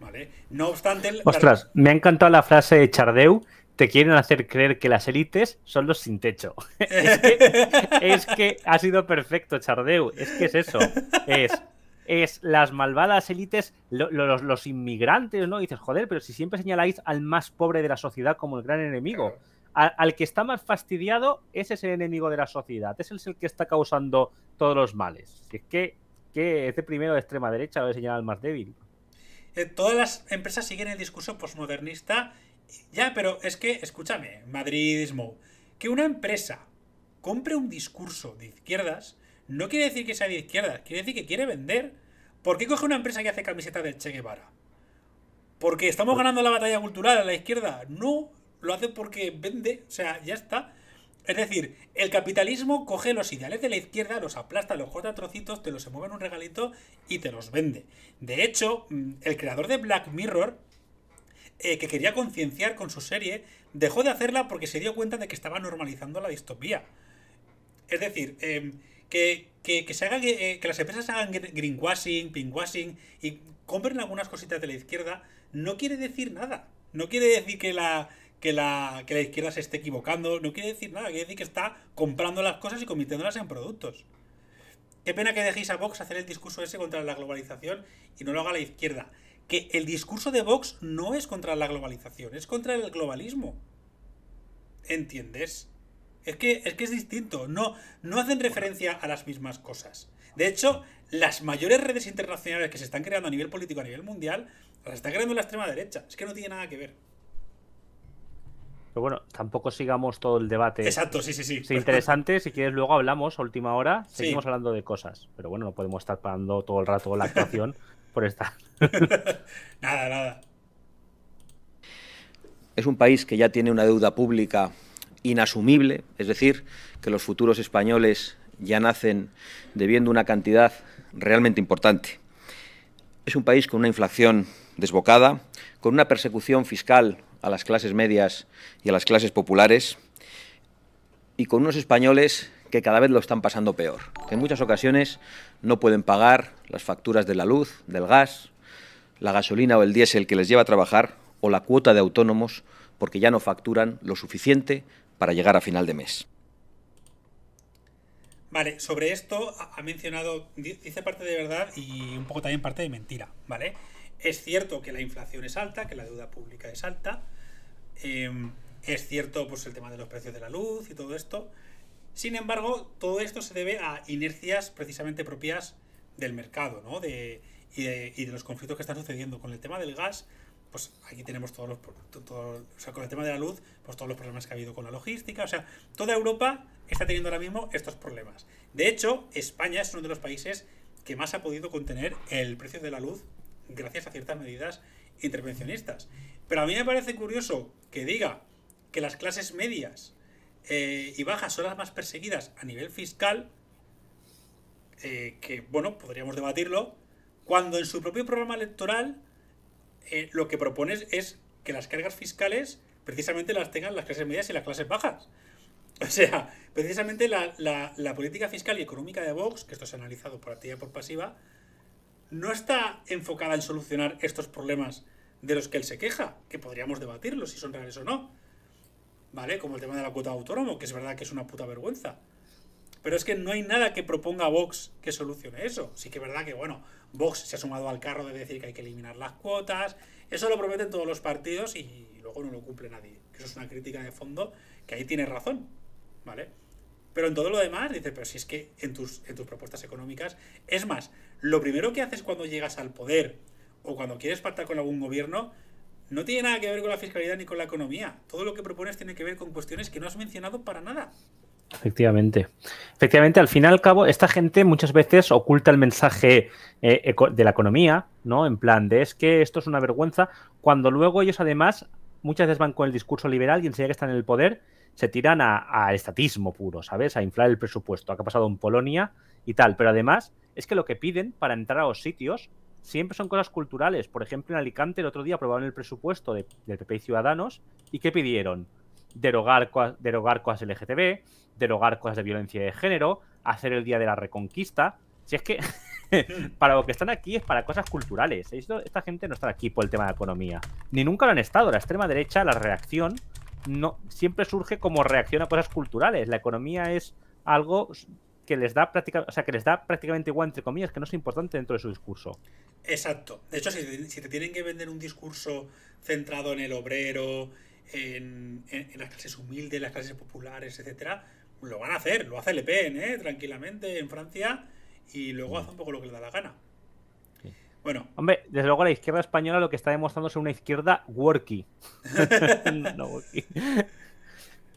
¿Vale? No obstante. Ostras, me ha encantado la frase de Chardeu. Te quieren hacer creer que las élites son los sin techo. es, que, ha sido perfecto, Chardeu. Es que es eso. Es, es las malvadas élites, los, inmigrantes, ¿no? dices, joder, pero si siempre señaláis al más pobre de la sociedad como el gran enemigo al, que está más fastidiado, ese es el enemigo de la sociedad, ese es el que está causando todos los males. es que, que este primero de extrema derecha lo he señalado al más débil. Eh, todas las empresas siguen el discurso posmodernista. Ya, pero es que, escúchame, madridismo, que una empresa compre un discurso de izquierdas no quiere decir que sea de izquierdas, quiere decir que quiere vender. ¿Por qué coge una empresa que hace camiseta del Che Guevara? ¿Porque estamos ganando la batalla cultural a la izquierda? No, lo hace porque vende, o sea, ya está. Es decir, el capitalismo coge los ideales de la izquierda, los aplasta, los corta trocitos, te los se mueve en un regalito y te los vende. De hecho, mm, el creador de Black Mirror, eh, que quería concienciar con su serie, dejó de hacerla porque se dio cuenta de que estaba normalizando la distopía. Es decir, em, que, se haga, eh, que las empresas hagan greenwashing, pinkwashing y compren algunas cositas de la izquierda, no quiere decir nada. No quiere decir que la, que la, que la izquierda se esté equivocando. No quiere decir nada, quiere decir que está comprando las cosas y convirtiéndolas en productos. Qué pena que dejéis a Vox hacer el discurso ese contra la globalización y no lo haga la izquierda. Que el discurso de Vox no es contra la globalización, es contra el globalismo. ¿Entiendes? Es que es, que es distinto, no, no hacen referencia a las mismas cosas. De hecho, las mayores redes internacionales que se están creando a nivel político, a nivel mundial, las está creando la extrema derecha. Es que no tiene nada que ver. Pero bueno, tampoco sigamos todo el debate. Exacto, sí, sí, sí. Es interesante, si quieres luego hablamos última hora, seguimos hablando de cosas. Pero bueno, no podemos estar parando todo el rato la actuación por esta. nada, nada. Es un país que ya tiene una deuda pública inasumible, es decir, que los futuros españoles ya nacen debiendo una cantidad realmente importante. Es un país con una inflación desbocada, con una persecución fiscal a las clases medias y a las clases populares y con unos españoles que cada vez lo están pasando peor, que en muchas ocasiones no pueden pagar las facturas de la luz, del gas, la gasolina o el diésel que les lleva a trabajar o la cuota de autónomos porque ya no facturan lo suficiente para llegar a final de mes. Vale, sobre esto ha mencionado, dice parte de verdad y un poco también parte de mentira, ¿vale? Es cierto que la inflación es alta, que la deuda pública es alta, em, es cierto pues, el tema de los precios de la luz y todo esto. Sin embargo, todo esto se debe a inercias precisamente propias del mercado de, y, de, los conflictos que están sucediendo con el tema del gas. Pues aquí tenemos todos los. con el tema de la luz, pues todos los problemas que ha habido con la logística. O sea, toda Europa está teniendo ahora mismo estos problemas. De hecho, España es uno de los países que más ha podido contener el precio de la luz gracias a ciertas medidas intervencionistas. Pero a mí me parece curioso que diga que las clases medias eh, y bajas son las más perseguidas a nivel fiscal, eh, que bueno, podríamos debatirlo, cuando en su propio programa electoral eh, lo que propone es que las cargas fiscales precisamente las tengan las clases medias y las clases bajas. O sea, precisamente la, política fiscal y económica de Vox, que esto se ha analizado por activa por pasiva, no está enfocada en solucionar estos problemas de los que él se queja, que podríamos debatirlos si son reales o no. ¿Vale? Como el tema de la cuota de autónomo, que es verdad que es una puta vergüenza. Pero es que no hay nada que proponga Vox que solucione eso. Sí que es verdad que, bueno, Vox se ha sumado al carro de decir que hay que eliminar las cuotas. Eso lo prometen todos los partidos y luego no lo cumple nadie. Eso es una crítica de fondo que ahí tiene razón. ¿Vale? Pero en todo lo demás, dice pero si es que en tus, en tus propuestas económicas, es más, lo primero que haces cuando llegas al poder o cuando quieres pactar con algún gobierno, no tiene nada que ver con la fiscalidad ni con la economía. Todo lo que propones tiene que ver con cuestiones que no has mencionado para nada. Efectivamente. Efectivamente, al fin y al cabo, esta gente muchas veces oculta el mensaje eh, de la economía, ¿no? En plan de es que esto es una vergüenza, cuando luego ellos además muchas veces van con el discurso liberal y enseñan que están en el poder se tiran al estatismo puro, ¿sabes? A inflar el presupuesto, ha pasado en Polonia y tal. Pero además es que lo que piden para entrar a los sitios siempre son cosas culturales. Por ejemplo, en Alicante el otro día aprobaron el presupuesto de, del PP y Ciudadanos y ¿qué pidieron? Derogar, derogar cosas LGTB, derogar cosas de violencia de género, hacer el Día de la Reconquista. Si es que para lo que están aquí es para cosas culturales. Esta gente no está aquí por el tema de la economía. Ni nunca lo han estado. La extrema derecha, la reacción, no, siempre surge como reacción a cosas culturales. La economía es algo que les da prácticamente, que les da prácticamente igual, entre comillas, que no es importante dentro de su discurso. Exacto. De hecho, si, te tienen que vender un discurso centrado en el obrero, en, las clases humildes, las clases populares, etcétera, lo van a hacer, lo hace Le Pen, ¿eh? tranquilamente en Francia, y luego mm. hace un poco lo que le da la gana. Bueno. Hombre, desde luego la izquierda española lo que está demostrando es una izquierda worky. no worky.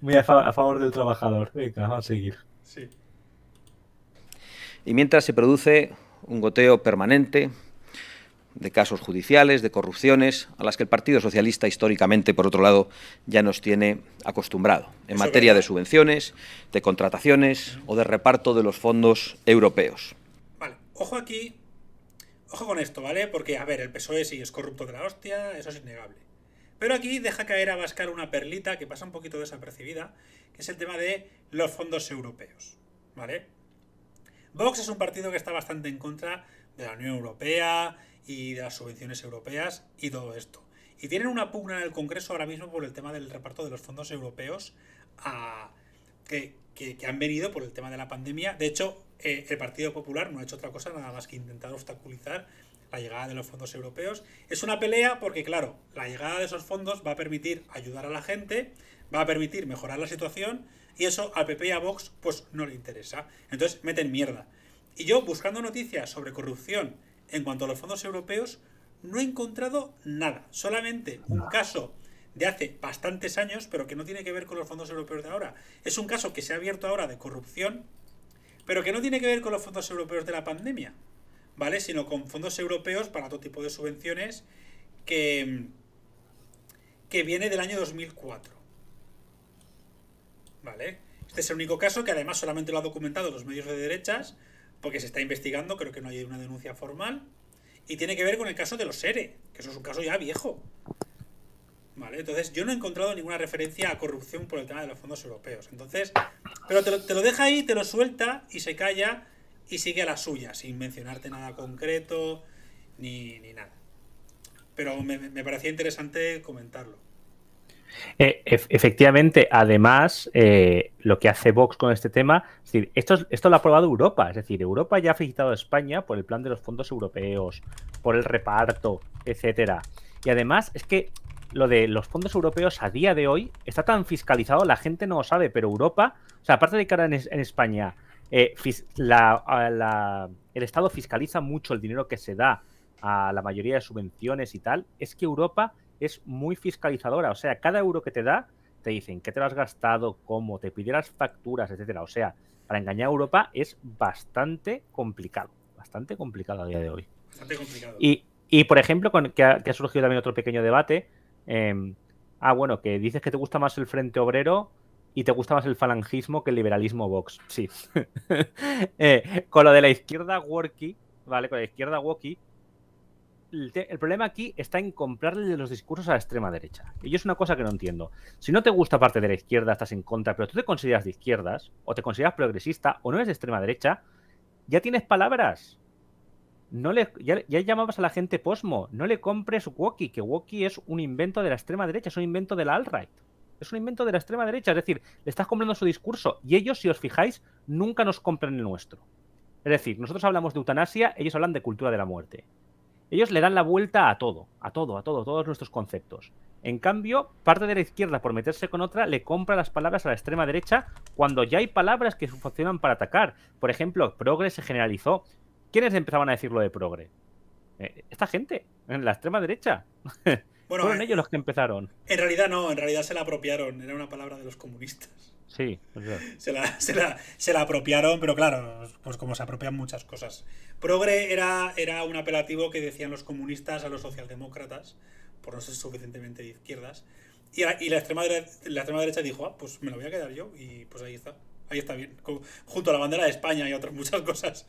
Muy a, favor del trabajador. Venga, vamos a seguir. Sí. Y mientras se produce un goteo permanente de casos judiciales, de corrupciones, a las que el Partido Socialista históricamente, por otro lado, ya nos tiene acostumbrado, en materia de subvenciones, de contrataciones o de reparto de los fondos europeos. Vale, ojo aquí Ojo con esto, ¿vale? Porque, a ver, el PSOE sí es corrupto de la hostia, eso es innegable. Pero aquí deja caer a Bascar una perlita que pasa un poquito desapercibida, que es el tema de los fondos europeos, ¿vale? Vox es un partido que está bastante en contra de la Unión Europea y de las subvenciones europeas y todo esto. Y tienen una pugna en el Congreso ahora mismo por el tema del reparto de los fondos europeos a... que que, han venido por el tema de la pandemia. De hecho, eh, el Partido Popular no ha hecho otra cosa nada más que intentar obstaculizar la llegada de los fondos europeos. Es una pelea porque, claro, la llegada de esos fondos va a permitir ayudar a la gente, va a permitir mejorar la situación y eso al PP y a Vox pues no le interesa. Entonces meten mierda. Y yo buscando noticias sobre corrupción en cuanto a los fondos europeos no he encontrado nada, solamente un caso de hace bastantes años, pero que no tiene que ver con los fondos europeos de ahora. Es un caso que se ha abierto ahora de corrupción, pero que no tiene que ver con los fondos europeos de la pandemia, ¿vale? Sino con fondos europeos para todo tipo de subvenciones que, que viene del año 2004. ¿Vale? Este es el único caso que además solamente lo han documentado los medios de derechas, porque se está investigando, creo que no hay una denuncia formal, y tiene que ver con el caso de los ERE, e, que eso es un caso ya viejo. Vale, entonces yo no he encontrado ninguna referencia a corrupción por el tema de los fondos europeos. Entonces, pero te lo, deja ahí, te lo suelta y se calla y sigue a la suya, sin mencionarte nada concreto ni, nada. Pero me, parecía interesante comentarlo. Eh, efectivamente, además, eh, lo que hace Vox con este tema, esto, esto lo ha aprobado Europa, es decir, Europa ya ha felicitado a España por el plan de los fondos europeos, por el reparto, etcétera. Y además es que lo de los fondos europeos a día de hoy está tan fiscalizado, la gente no lo sabe, pero Europa, o sea, aparte de que ahora en, España eh, el Estado fiscaliza mucho el dinero que se da a la mayoría de subvenciones y tal, es que Europa es muy fiscalizadora, o sea, cada euro que te da te dicen qué te lo has gastado, cómo, te pidieras facturas, etcétera. O sea, para engañar a Europa es bastante complicado, bastante complicado a día de hoy. Y, por ejemplo, con, que ha surgido también otro pequeño debate, Em, ah, bueno, que dices que te gusta más el Frente Obrero y te gusta más el falangismo que el liberalismo Vox. Sí. Eh, con lo de la izquierda Worky, ¿vale? Con la izquierda Woki. El, el, problema aquí está en comprarle los discursos a la extrema derecha. Y yo es una cosa que no entiendo. Si no te gusta parte de la izquierda, estás en contra, pero tú te consideras de izquierdas, o te consideras progresista, o no eres de extrema derecha, ya tienes palabras no le, ya, llamabas a la gente posmo, no le compres Woki, que Woki es un invento de la extrema derecha, es un invento de la alt-right. Es un invento de la extrema derecha, es decir, le estás comprando su discurso y ellos, si os fijáis, nunca nos compran el nuestro. Es decir, nosotros hablamos de eutanasia, ellos hablan de cultura de la muerte. Ellos le dan la vuelta a todo, a todo, a todo, todos nuestros conceptos. En cambio, parte de la izquierda, por meterse con otra, le compra las palabras a la extrema derecha cuando ya hay palabras que funcionan para atacar. Por ejemplo, progres se generalizó. ¿Quiénes empezaban a decir lo de progre? Eh, esta gente, en la extrema derecha. Bueno, Fueron eh, ellos los que empezaron. En realidad no, en realidad se la apropiaron, era una palabra de los comunistas. Sí, se, la, apropiaron, pero claro, pues como se apropian muchas cosas. Progre era, era un apelativo que decían los comunistas a los socialdemócratas, por no ser suficientemente de izquierdas. Y, la, extrema, la extrema derecha dijo, ah, pues me lo voy a quedar yo, y pues ahí está ahí está bien. junto a la bandera de España y otras muchas cosas.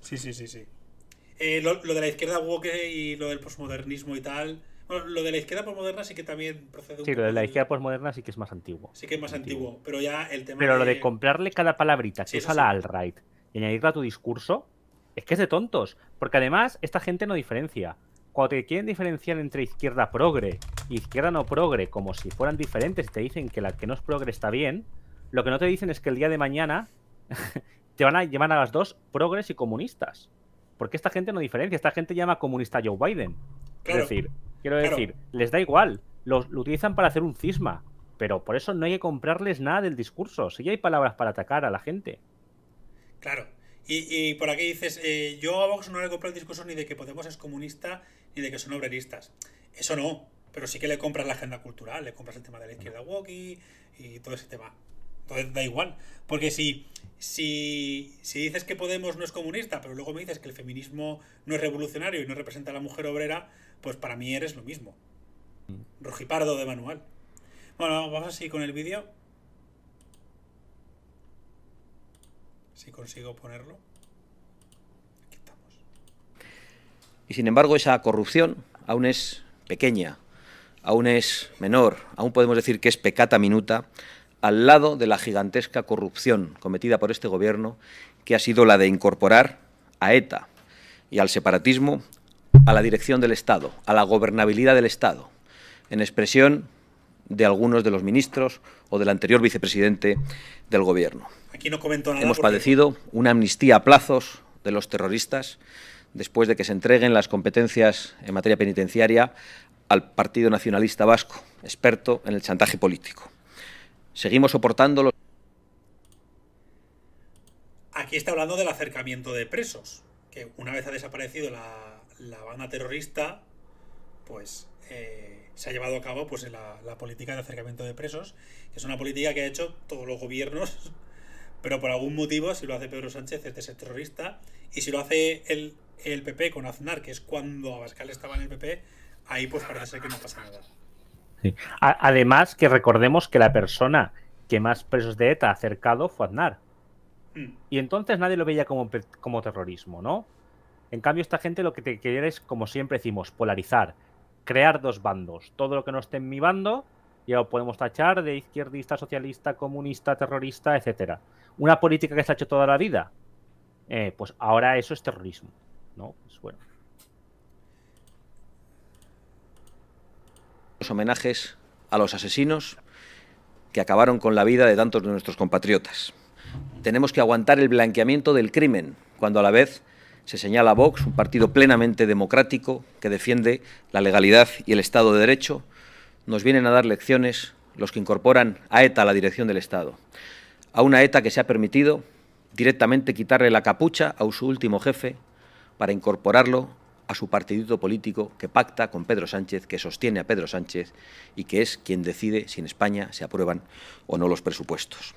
Sí, sí, sí, sí. Eh, lo, de la izquierda woke y lo del posmodernismo y tal. Bueno, lo de la izquierda posmoderna sí que también procede Sí, lo de la izquierda posmoderna sí que es más antiguo. Sí que es más antiguo, pero ya el tema. Pero lo de comprarle cada palabrita que usa la right y añadirla a tu discurso es que es de tontos. Porque además, esta gente no diferencia. Cuando te quieren diferenciar entre izquierda progre y izquierda no progre, como si fueran diferentes, y te dicen que la que no es progre está bien, lo que no te dicen es que el día de mañana te van a llevar a las dos progres y comunistas. Porque esta gente no diferencia, esta gente llama comunista a Joe Biden. decir, quiero decir, les da igual, los, lo utilizan para hacer un cisma, pero por eso no hay que comprarles nada del discurso, si ya hay palabras para atacar a la gente. Claro, y, por aquí dices, eh, yo a Vox no le compro el discurso ni de que Podemos es comunista ni de que son obreristas. Eso no, pero sí que le compras la agenda cultural, le compras el tema de la izquierda walkie y todo ese tema. Entonces da igual. Porque si, dices que Podemos no es comunista, pero luego me dices que el feminismo no es revolucionario y no representa a la mujer obrera, pues para mí eres lo mismo. Rojipardo de manual. Bueno, vamos así con el vídeo. Si consigo ponerlo. Aquí estamos. Y sin embargo, esa corrupción aún es pequeña, aún es menor, aún podemos decir que es pecata minuta al lado de la gigantesca corrupción cometida por este Gobierno, que ha sido la de incorporar a ETA y al separatismo a la dirección del Estado, a la gobernabilidad del Estado, en expresión de algunos de los ministros o del anterior vicepresidente del Gobierno. Aquí no Hemos padecido una amnistía a plazos de los terroristas después de que se entreguen las competencias en materia penitenciaria al Partido Nacionalista Vasco, experto en el chantaje político. Seguimos soportándolo. Aquí está hablando del acercamiento de presos, que una vez ha desaparecido la, la banda terrorista, pues eh, se ha llevado a cabo pues, la, política de acercamiento de presos, que es una política que ha hecho todos los gobiernos, pero por algún motivo, si lo hace Pedro Sánchez, es de ser terrorista, y si lo hace el, el PP con Aznar, que es cuando Abascal estaba en el PP, ahí pues parece ser que no pasa nada además, que recordemos que la persona que más presos de ETA ha acercado fue Aznar. Mm. Y entonces nadie lo veía como, como terrorismo, ¿no? En cambio, esta gente lo que te quiere es, como siempre decimos, polarizar, crear dos bandos. Todo lo que no esté en mi bando ya lo podemos tachar de izquierdista, socialista, comunista, terrorista, etcétera. Una política que se ha hecho toda la vida. Eh, pues ahora eso es terrorismo, ¿no? Es pues bueno. homenajes a los asesinos que acabaron con la vida de tantos de nuestros compatriotas. Tenemos que aguantar el blanqueamiento del crimen, cuando a la vez se señala a Vox, un partido plenamente democrático que defiende la legalidad y el Estado de Derecho, nos vienen a dar lecciones los que incorporan a ETA a la dirección del Estado. A una ETA que se ha permitido directamente quitarle la capucha a su último jefe para incorporarlo a su partidito político que pacta con Pedro Sánchez, que sostiene a Pedro Sánchez y que es quien decide si en España se aprueban o no los presupuestos.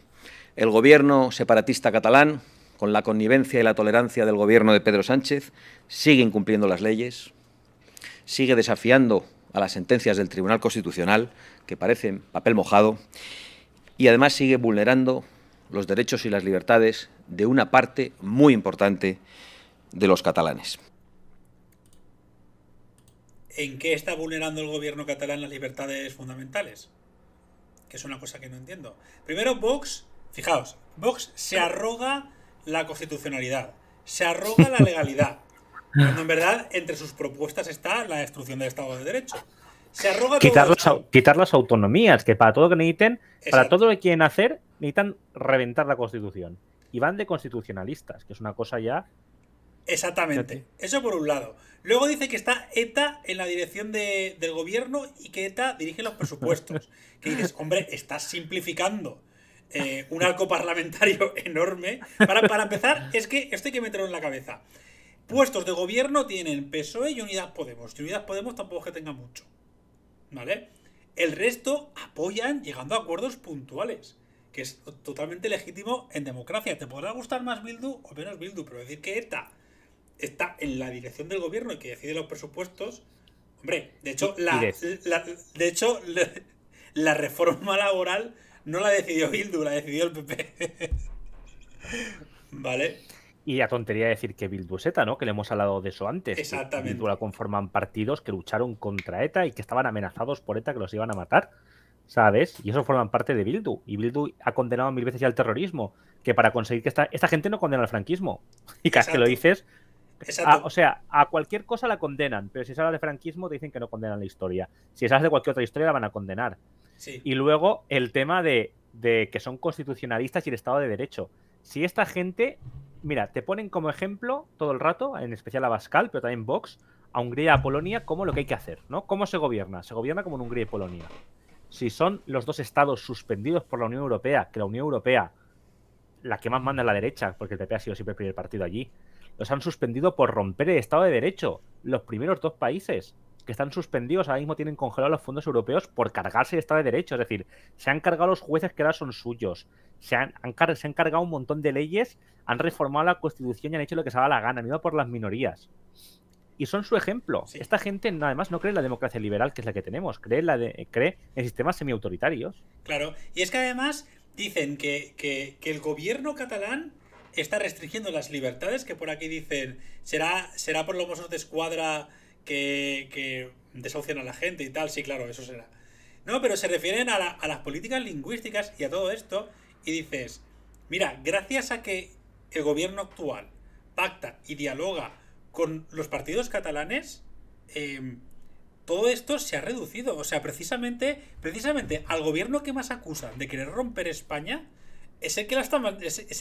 El gobierno separatista catalán, con la connivencia y la tolerancia del gobierno de Pedro Sánchez, sigue incumpliendo las leyes, sigue desafiando a las sentencias del Tribunal Constitucional, que parecen papel mojado, y además sigue vulnerando los derechos y las libertades de una parte muy importante de los catalanes en qué está vulnerando el gobierno catalán las libertades fundamentales. Que es una cosa que no entiendo. Primero, Vox, fijaos, Vox se arroga la constitucionalidad, se arroga la legalidad. en verdad, entre sus propuestas está la destrucción del Estado de Derecho. Se arroga quitar, quitar las autonomías, que para todo lo que para todo lo que quieren hacer, necesitan reventar la Constitución. Y van de constitucionalistas, que es una cosa ya Exactamente. Eso por un lado. Luego dice que está ETA en la dirección del gobierno y que ETA dirige los presupuestos. que dices, hombre, estás simplificando eh, un arco parlamentario enorme. Para, para empezar, es que esto hay que meterlo en la cabeza. Puestos de gobierno tienen PSOE y Unidad Podemos. Y Unidad Podemos tampoco es que tenga mucho. ¿Vale? El resto apoyan llegando a acuerdos puntuales que es totalmente legítimo en democracia. Te podrá gustar más Bildu o menos Bildu, pero decir que ETA está en la dirección del gobierno y que decide los presupuestos. Hombre, de hecho, la, de hecho, la, reforma laboral no la decidió Bildu, la decidió el PP. ¿Vale? Y la tontería de decir que Bildu es ETA, ¿no? Que le hemos hablado de eso antes. Exactamente. Bildu la conforman partidos que lucharon contra ETA y que estaban amenazados por ETA que los iban a matar. ¿sabes? Y eso forman parte de Bildu. Y Bildu ha condenado mil veces ya el terrorismo, que para conseguir que esta, esta gente no condena al franquismo. Y casi que lo dices, o sea, a cualquier cosa la condenan, pero si se habla de franquismo te dicen que no condenan la historia. Si se habla de cualquier otra historia la van a condenar. Y luego el tema de, que son constitucionalistas y el Estado de Derecho. Si esta gente, mira, te ponen como ejemplo todo el rato, en especial a Bascal, pero también Vox, a Hungría y a Polonia como lo que hay que hacer, ¿no? ¿Cómo se gobierna? Se gobierna como en Hungría y Polonia. Si son los dos estados suspendidos por la Unión Europea, que la Unión Europea, la que más manda es la derecha, porque el PP ha sido siempre el primer partido allí, los han suspendido por romper el Estado de Derecho. Los primeros dos países que están suspendidos ahora mismo tienen congelados los fondos europeos por cargarse el Estado de Derecho. Es decir, se han cargado los jueces que ahora son suyos. Se han, se han cargado un montón de leyes, han reformado la Constitución y han hecho lo que se daba la gana, ido por las minorías. Y son su ejemplo. Esta gente además no cree en la democracia liberal, que es la que tenemos, cree, la de, cree en sistemas semiautoritarios. Claro, y es que además dicen que el gobierno catalán está restringiendo las libertades que por aquí dicen, será, será por los mozos de escuadra que, que desahucian a la gente y tal, sí, claro, eso será. No, pero se refieren a, las políticas lingüísticas y a todo esto y dices, mira, gracias a que el gobierno actual pacta y dialoga con los partidos catalanes, em, todo esto se ha reducido. O sea, precisamente, precisamente al gobierno que más acusa de querer romper España es el que la está,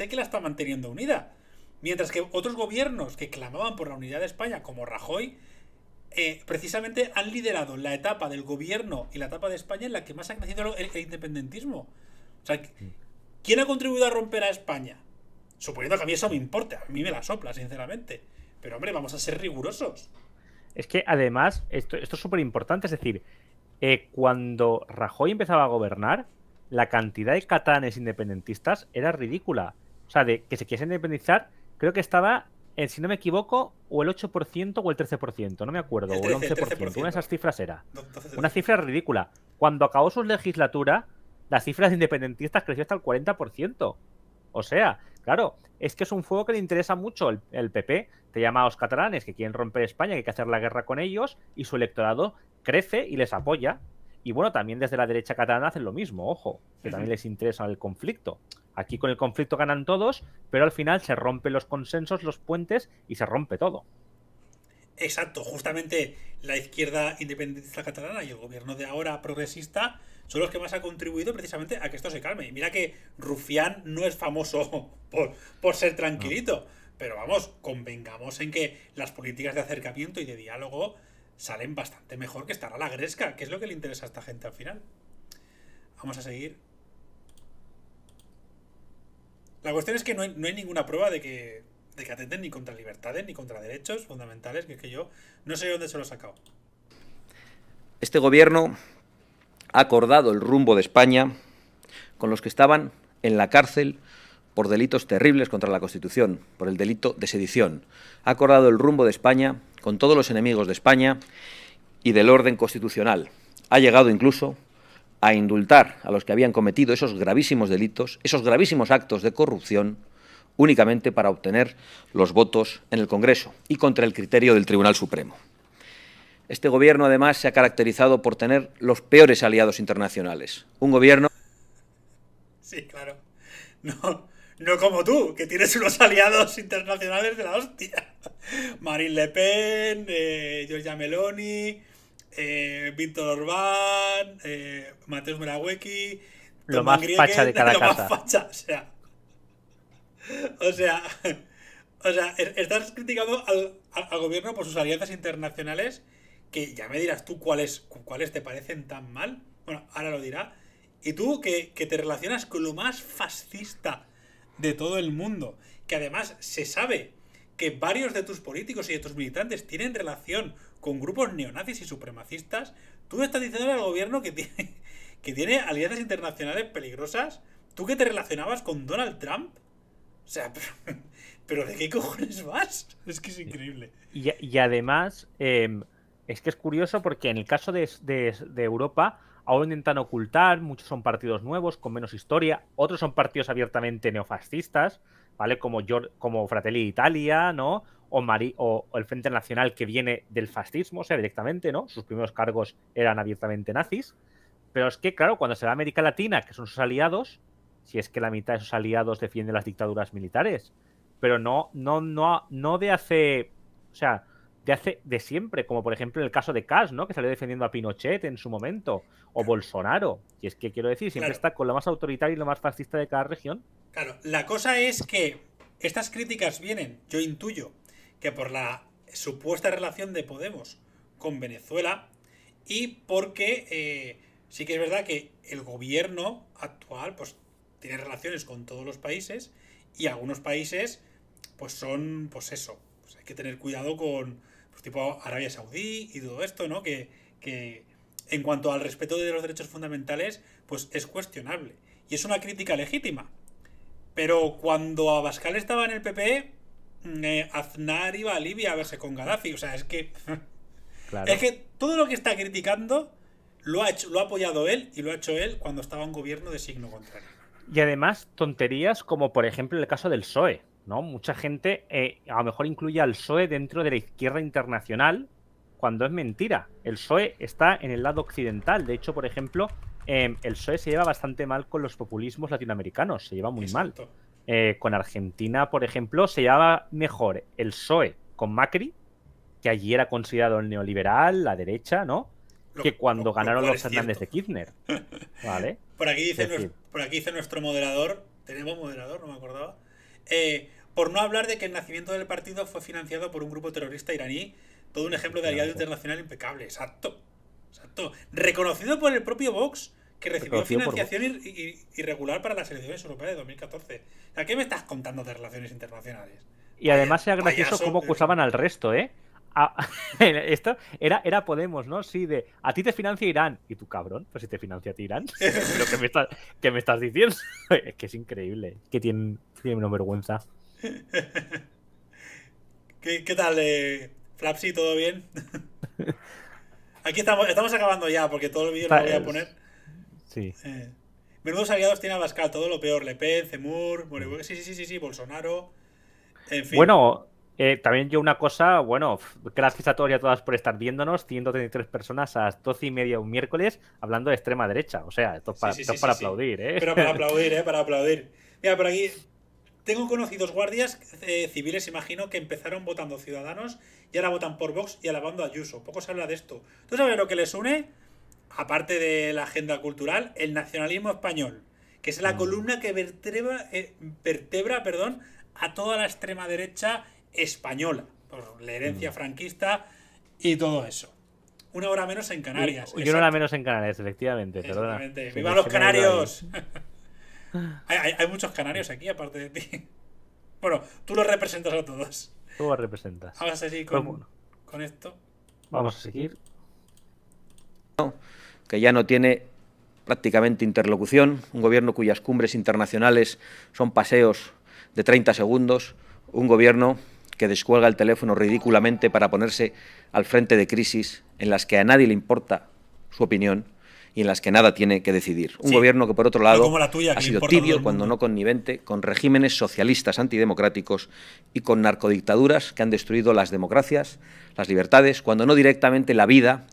que la está manteniendo unida. Mientras que otros gobiernos que clamaban por la unidad de España, como Rajoy, eh, precisamente han liderado la etapa del gobierno y la etapa de España en la que más ha crecido el, independentismo. O sea, mm. ¿quién ha contribuido a romper a España? Suponiendo que a mí eso me importa, a mí me la sopla, sinceramente. Pero hombre, vamos a ser rigurosos. Es que además, esto, esto es súper importante, es decir, eh, cuando Rajoy empezaba a gobernar, la cantidad de catalanes independentistas era ridícula. O sea, de que se quisiese independizar, creo que estaba, en, si no me equivoco, o el 8% o el 13%, no me acuerdo, o el 11%, una de esas cifras era. Una cifra ridícula. Cuando acabó su legislatura, la cifra de independentistas creció hasta el 40%. O sea, claro, es que es un fuego que le interesa mucho. El, el, PP te llama a los catalanes que quieren romper España, que hay que hacer la guerra con ellos, y su electorado crece y les apoya. Y bueno, también desde la derecha catalana hacen lo mismo, ojo, que también les interesa el conflicto. Aquí con el conflicto ganan todos, pero al final se rompen los consensos, los puentes y se rompe todo. Exacto, justamente la izquierda independentista catalana y el gobierno de ahora progresista son los que más ha contribuido precisamente a que esto se calme. Y mira que Rufián no es famoso por, por ser tranquilito, pero vamos, convengamos en que las políticas de acercamiento y de diálogo salen bastante mejor que estar a la gresca, que es lo que le interesa a esta gente al final. Vamos a seguir. La cuestión es que no hay, ninguna prueba de que, de que atenten ni contra libertades ni contra derechos fundamentales, que es que yo no sé dónde se lo he sacado. Este gobierno ha acordado el rumbo de España con los que estaban en la cárcel por delitos terribles contra la Constitución, por el delito de sedición. Ha acordado el rumbo de España con todos los enemigos de España y del orden constitucional. Ha llegado incluso a indultar a los que habían cometido esos gravísimos delitos, esos gravísimos actos de corrupción, únicamente para obtener los votos en el Congreso y contra el criterio del Tribunal Supremo. Este gobierno, además, se ha caracterizado por tener los peores aliados internacionales. Un gobierno... Sí, claro. No, no como tú, que tienes unos aliados internacionales de la hostia. Marine Le Pen, eh, Giorgia Meloni, eh, Víctor Orbán, eh, Mateus Tomás Lo más de cada lo Más facha, o sea. O sea. O sea, estás criticando al, gobierno por sus alianzas internacionales que ya me dirás tú cuáles, cuáles te parecen tan mal. Bueno, ahora lo dirá. Y tú que te relacionas con lo más fascista de todo el mundo. Que además se sabe que varios de tus políticos y de tus militantes tienen relación con grupos neonazis y supremacistas. Tú estás diciendo al gobierno que tiene, que tiene alianzas internacionales peligrosas. Tú que te relacionabas con Donald Trump. O sea, pero, ¿de qué cojones vas? Es que es increíble. Y, además, em, es que es curioso porque en el caso de Europa Ahora intentan ocultar, muchos son partidos nuevos, con menos historia, otros son partidos abiertamente neofascistas, ¿vale? Como, como Fratelli Italia, ¿no? O, o, el Frente Nacional que viene del fascismo, o sea, directamente, ¿no? Sus primeros cargos eran abiertamente nazis. Pero es que, claro, cuando se va a América Latina, que son sus aliados, si es que la mitad de sus aliados defienden las dictaduras militares, pero no, no, no, no de hace, o sea, de hace de siempre, como por ejemplo en el caso de Cas ¿no? Que salió defendiendo a Pinochet en su momento, o Bolsonaro. Y es que quiero decir, siempre está con lo más autoritario y lo más fascista de cada región. Claro, la cosa es que estas críticas vienen, yo intuyo, que por la supuesta relación de Podemos con Venezuela y porque eh, sí que es verdad que el gobierno actual pues tiene relaciones con todos los países y algunos países pues son pues eso, pues, hay que tener cuidado con, pues tipo Arabia Saudí y todo esto, ¿no? Que, en cuanto al respeto de los derechos fundamentales, pues es cuestionable. Y es una crítica legítima. Pero cuando Abascal estaba en el PP, e, mm, eh, Aznar iba a Libia a verse con Gaddafi. O sea, es que. Es que todo lo que está criticando lo ha, lo ha apoyado él y lo ha hecho él cuando estaba en gobierno de signo contrario. Y además, tonterías como por ejemplo el caso del PSOE. ¿no? Mucha gente eh, a lo mejor incluye al PSOE dentro de la izquierda internacional, cuando es mentira. El PSOE está en el lado occidental. De hecho, por ejemplo, em, el PSOE se lleva bastante mal con los populismos latinoamericanos, se lleva muy mal. Eh, con Argentina, por ejemplo, se llevaba mejor el PSOE con Macri, que allí era considerado el neoliberal, la derecha, ¿no? que cuando ganaron los Hernández de Kirchner. por, aquí dice nuestro, por aquí dice nuestro moderador, tenemos moderador, no me acordaba. Eh, por no hablar de que el nacimiento del partido fue financiado por un grupo terrorista iraní, todo un ejemplo de aliado internacional impecable, exacto. Exacto. Reconocido por el propio Vox, que recibió financiación irregular para las elecciones europeas de 2014. ¿A ¿qué me estás contando de relaciones internacionales? Y además era gracioso cómo acusaban al resto, ¿eh? esto era, era Podemos, ¿no? Sí, de a ti te financia Irán. Y tú, cabrón, pues si te financia a ti Irán. Lo que me, estás diciendo es que es increíble. Que tienen, tienen una vergüenza. ¿Qué, tal, eh, Flapsy? ¿Todo bien? Aquí estamos, estamos acabando ya, porque todo el vídeo lo voy a poner. Sí. Eh, menudos aliados tiene Abascal, todo lo peor. Le Pen, Zemur, sí, sí, sí, sí, Bolsonaro. En Bueno, eh, también yo una cosa, bueno, gracias a todos y a todas por estar viéndonos, 133 personas a las 12 y media un miércoles hablando de extrema derecha, o sea, esto es para, aplaudir, ¿eh? Pero para aplaudir, ¿eh? Para aplaudir. Mira, por aquí tengo conocidos guardias eh, civiles, imagino, que empezaron votando ciudadanos y ahora votan por Vox y alabando a Ayuso. Poco se habla de esto. ¿Tú sabes lo que les une? Aparte de la agenda cultural, el nacionalismo español, que es la mm. columna que eh, vertebra, perdón, a toda la extrema derecha española, por la herencia mm. franquista y todo eso. Una hora menos en Canarias. Y, una hora menos en Canarias, efectivamente. Perdona. ¡Viva los canarios! Hay, muchos canarios aquí, aparte de ti. Bueno, tú los representas a todos. Tú los representas. Vamos a seguir con, esto. Vamos a seguir. que ya no tiene prácticamente interlocución, un gobierno cuyas cumbres internacionales son paseos de 30 segundos, un gobierno que descuelga el teléfono ridículamente para ponerse al frente de crisis en las que a nadie le importa su opinión y en las que nada tiene que decidir. Un gobierno que, por otro lado, ha sido tibio, cuando no connivente, con regímenes socialistas antidemocráticos y con narcodictaduras que han destruido las democracias, las libertades, cuando no directamente la vida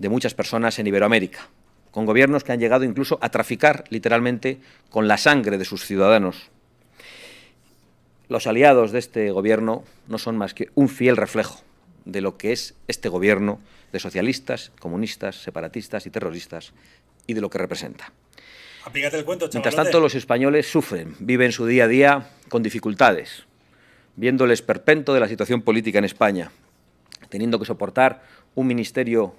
de muchas personas en Iberoamérica con gobiernos que han llegado incluso a traficar literalmente con la sangre de sus ciudadanos. Los aliados de este gobierno no son más que un fiel reflejo de lo que es este gobierno de socialistas, comunistas, separatistas y terroristas y de lo que representa. Mientras tanto, los españoles sufren, viven su día a día con dificultades, viendo el esperpento de la situación política en España, teniendo que soportar un ministerio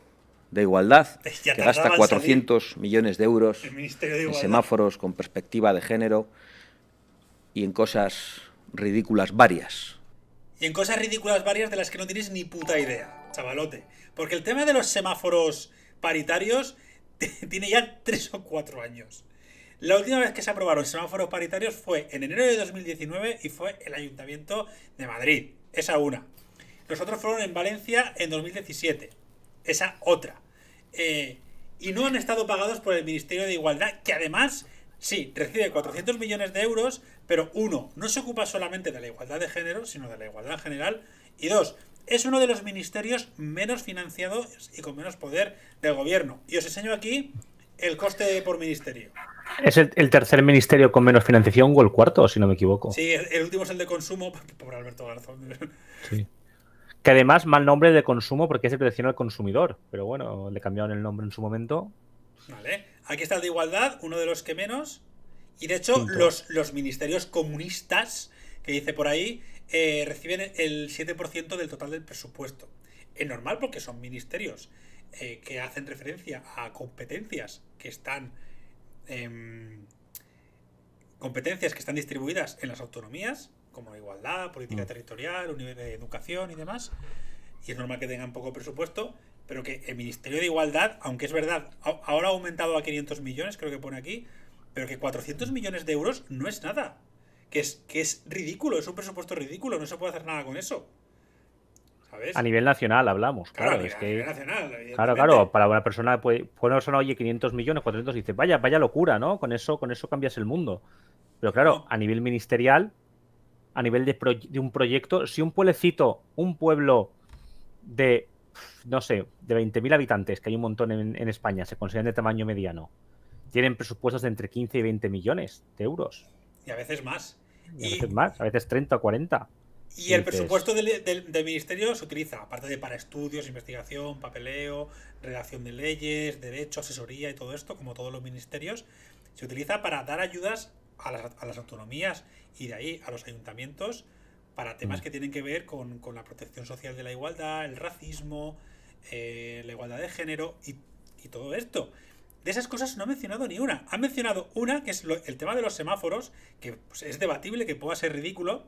de igualdad que gasta 400 millones de euros en semáforos con perspectiva de género y en cosas ridículas varias. Y en cosas ridículas varias de las que no tienes ni puta idea, chavalote. Porque el tema de los semáforos paritarios tiene ya tres o cuatro años. La última vez que se aprobaron semáforos paritarios fue en enero de 2019 y fue el Ayuntamiento de Madrid. Esa una. Los otros fueron en Valencia en 2017. Esa otra. Eh, y no han estado pagados por el Ministerio de Igualdad, que además Sí, recibe 400 millones de euros, pero uno, no se ocupa solamente de la igualdad de género, sino de la igualdad general, y dos, es uno de los ministerios menos financiados y con menos poder del gobierno. Y os enseño aquí el coste por ministerio. ¿Es el, tercer ministerio con menos financiación o el cuarto, si no me equivoco? Sí, el, último es el de consumo, por Alberto Garzón. Sí. Que además, mal nombre de consumo porque es el protección al consumidor, pero bueno, le cambiaron el nombre en su momento. Vale. Aquí está el de igualdad, uno de los que menos. Y de hecho, los, los, ministerios comunistas, que dice por ahí, eh, reciben el 7% del total del presupuesto. Es normal porque son ministerios eh, que hacen referencia a competencias que están. Em, competencias que están distribuidas en las autonomías, como igualdad, política nivel mm. territorial, eh, educación y demás. Y es normal que tengan poco presupuesto, pero que el Ministerio de Igualdad, aunque es verdad, ahora ha aumentado a 500 millones, creo que pone aquí, pero que 400 millones de euros no es nada. Que es, que es ridículo, es un presupuesto ridículo, no se puede hacer nada con eso. ¿Sabes? A nivel nacional hablamos, claro, claro a nivel nacional, claro, claro, para una persona puede, oye 500 millones, 400 y dice, "Vaya, vaya locura, ¿no? Con eso con eso cambias el mundo." Pero claro, a nivel ministerial, a nivel de, de un proyecto, si un pueblecito, un pueblo de no sé, de 20.000 habitantes, que hay un montón en, España, se consideran de tamaño mediano, tienen presupuestos de entre 15 y 20 millones de euros. Y a veces más. Y, a veces más, a veces 30 o 40. Y, el presupuesto del, ministerio se utiliza, aparte de para estudios, investigación, papeleo, redacción de leyes, derecho, asesoría y todo esto, como todos los ministerios, se utiliza para dar ayudas a las autonomías y de ahí a los ayuntamientos para temas mm. que tienen que ver con, la protección social de la igualdad, el racismo, eh, la igualdad de género y, todo esto. De esas cosas no ha mencionado ni una. Ha mencionado una, que es el tema de los semáforos, que pues, es debatible, que pueda ser ridículo,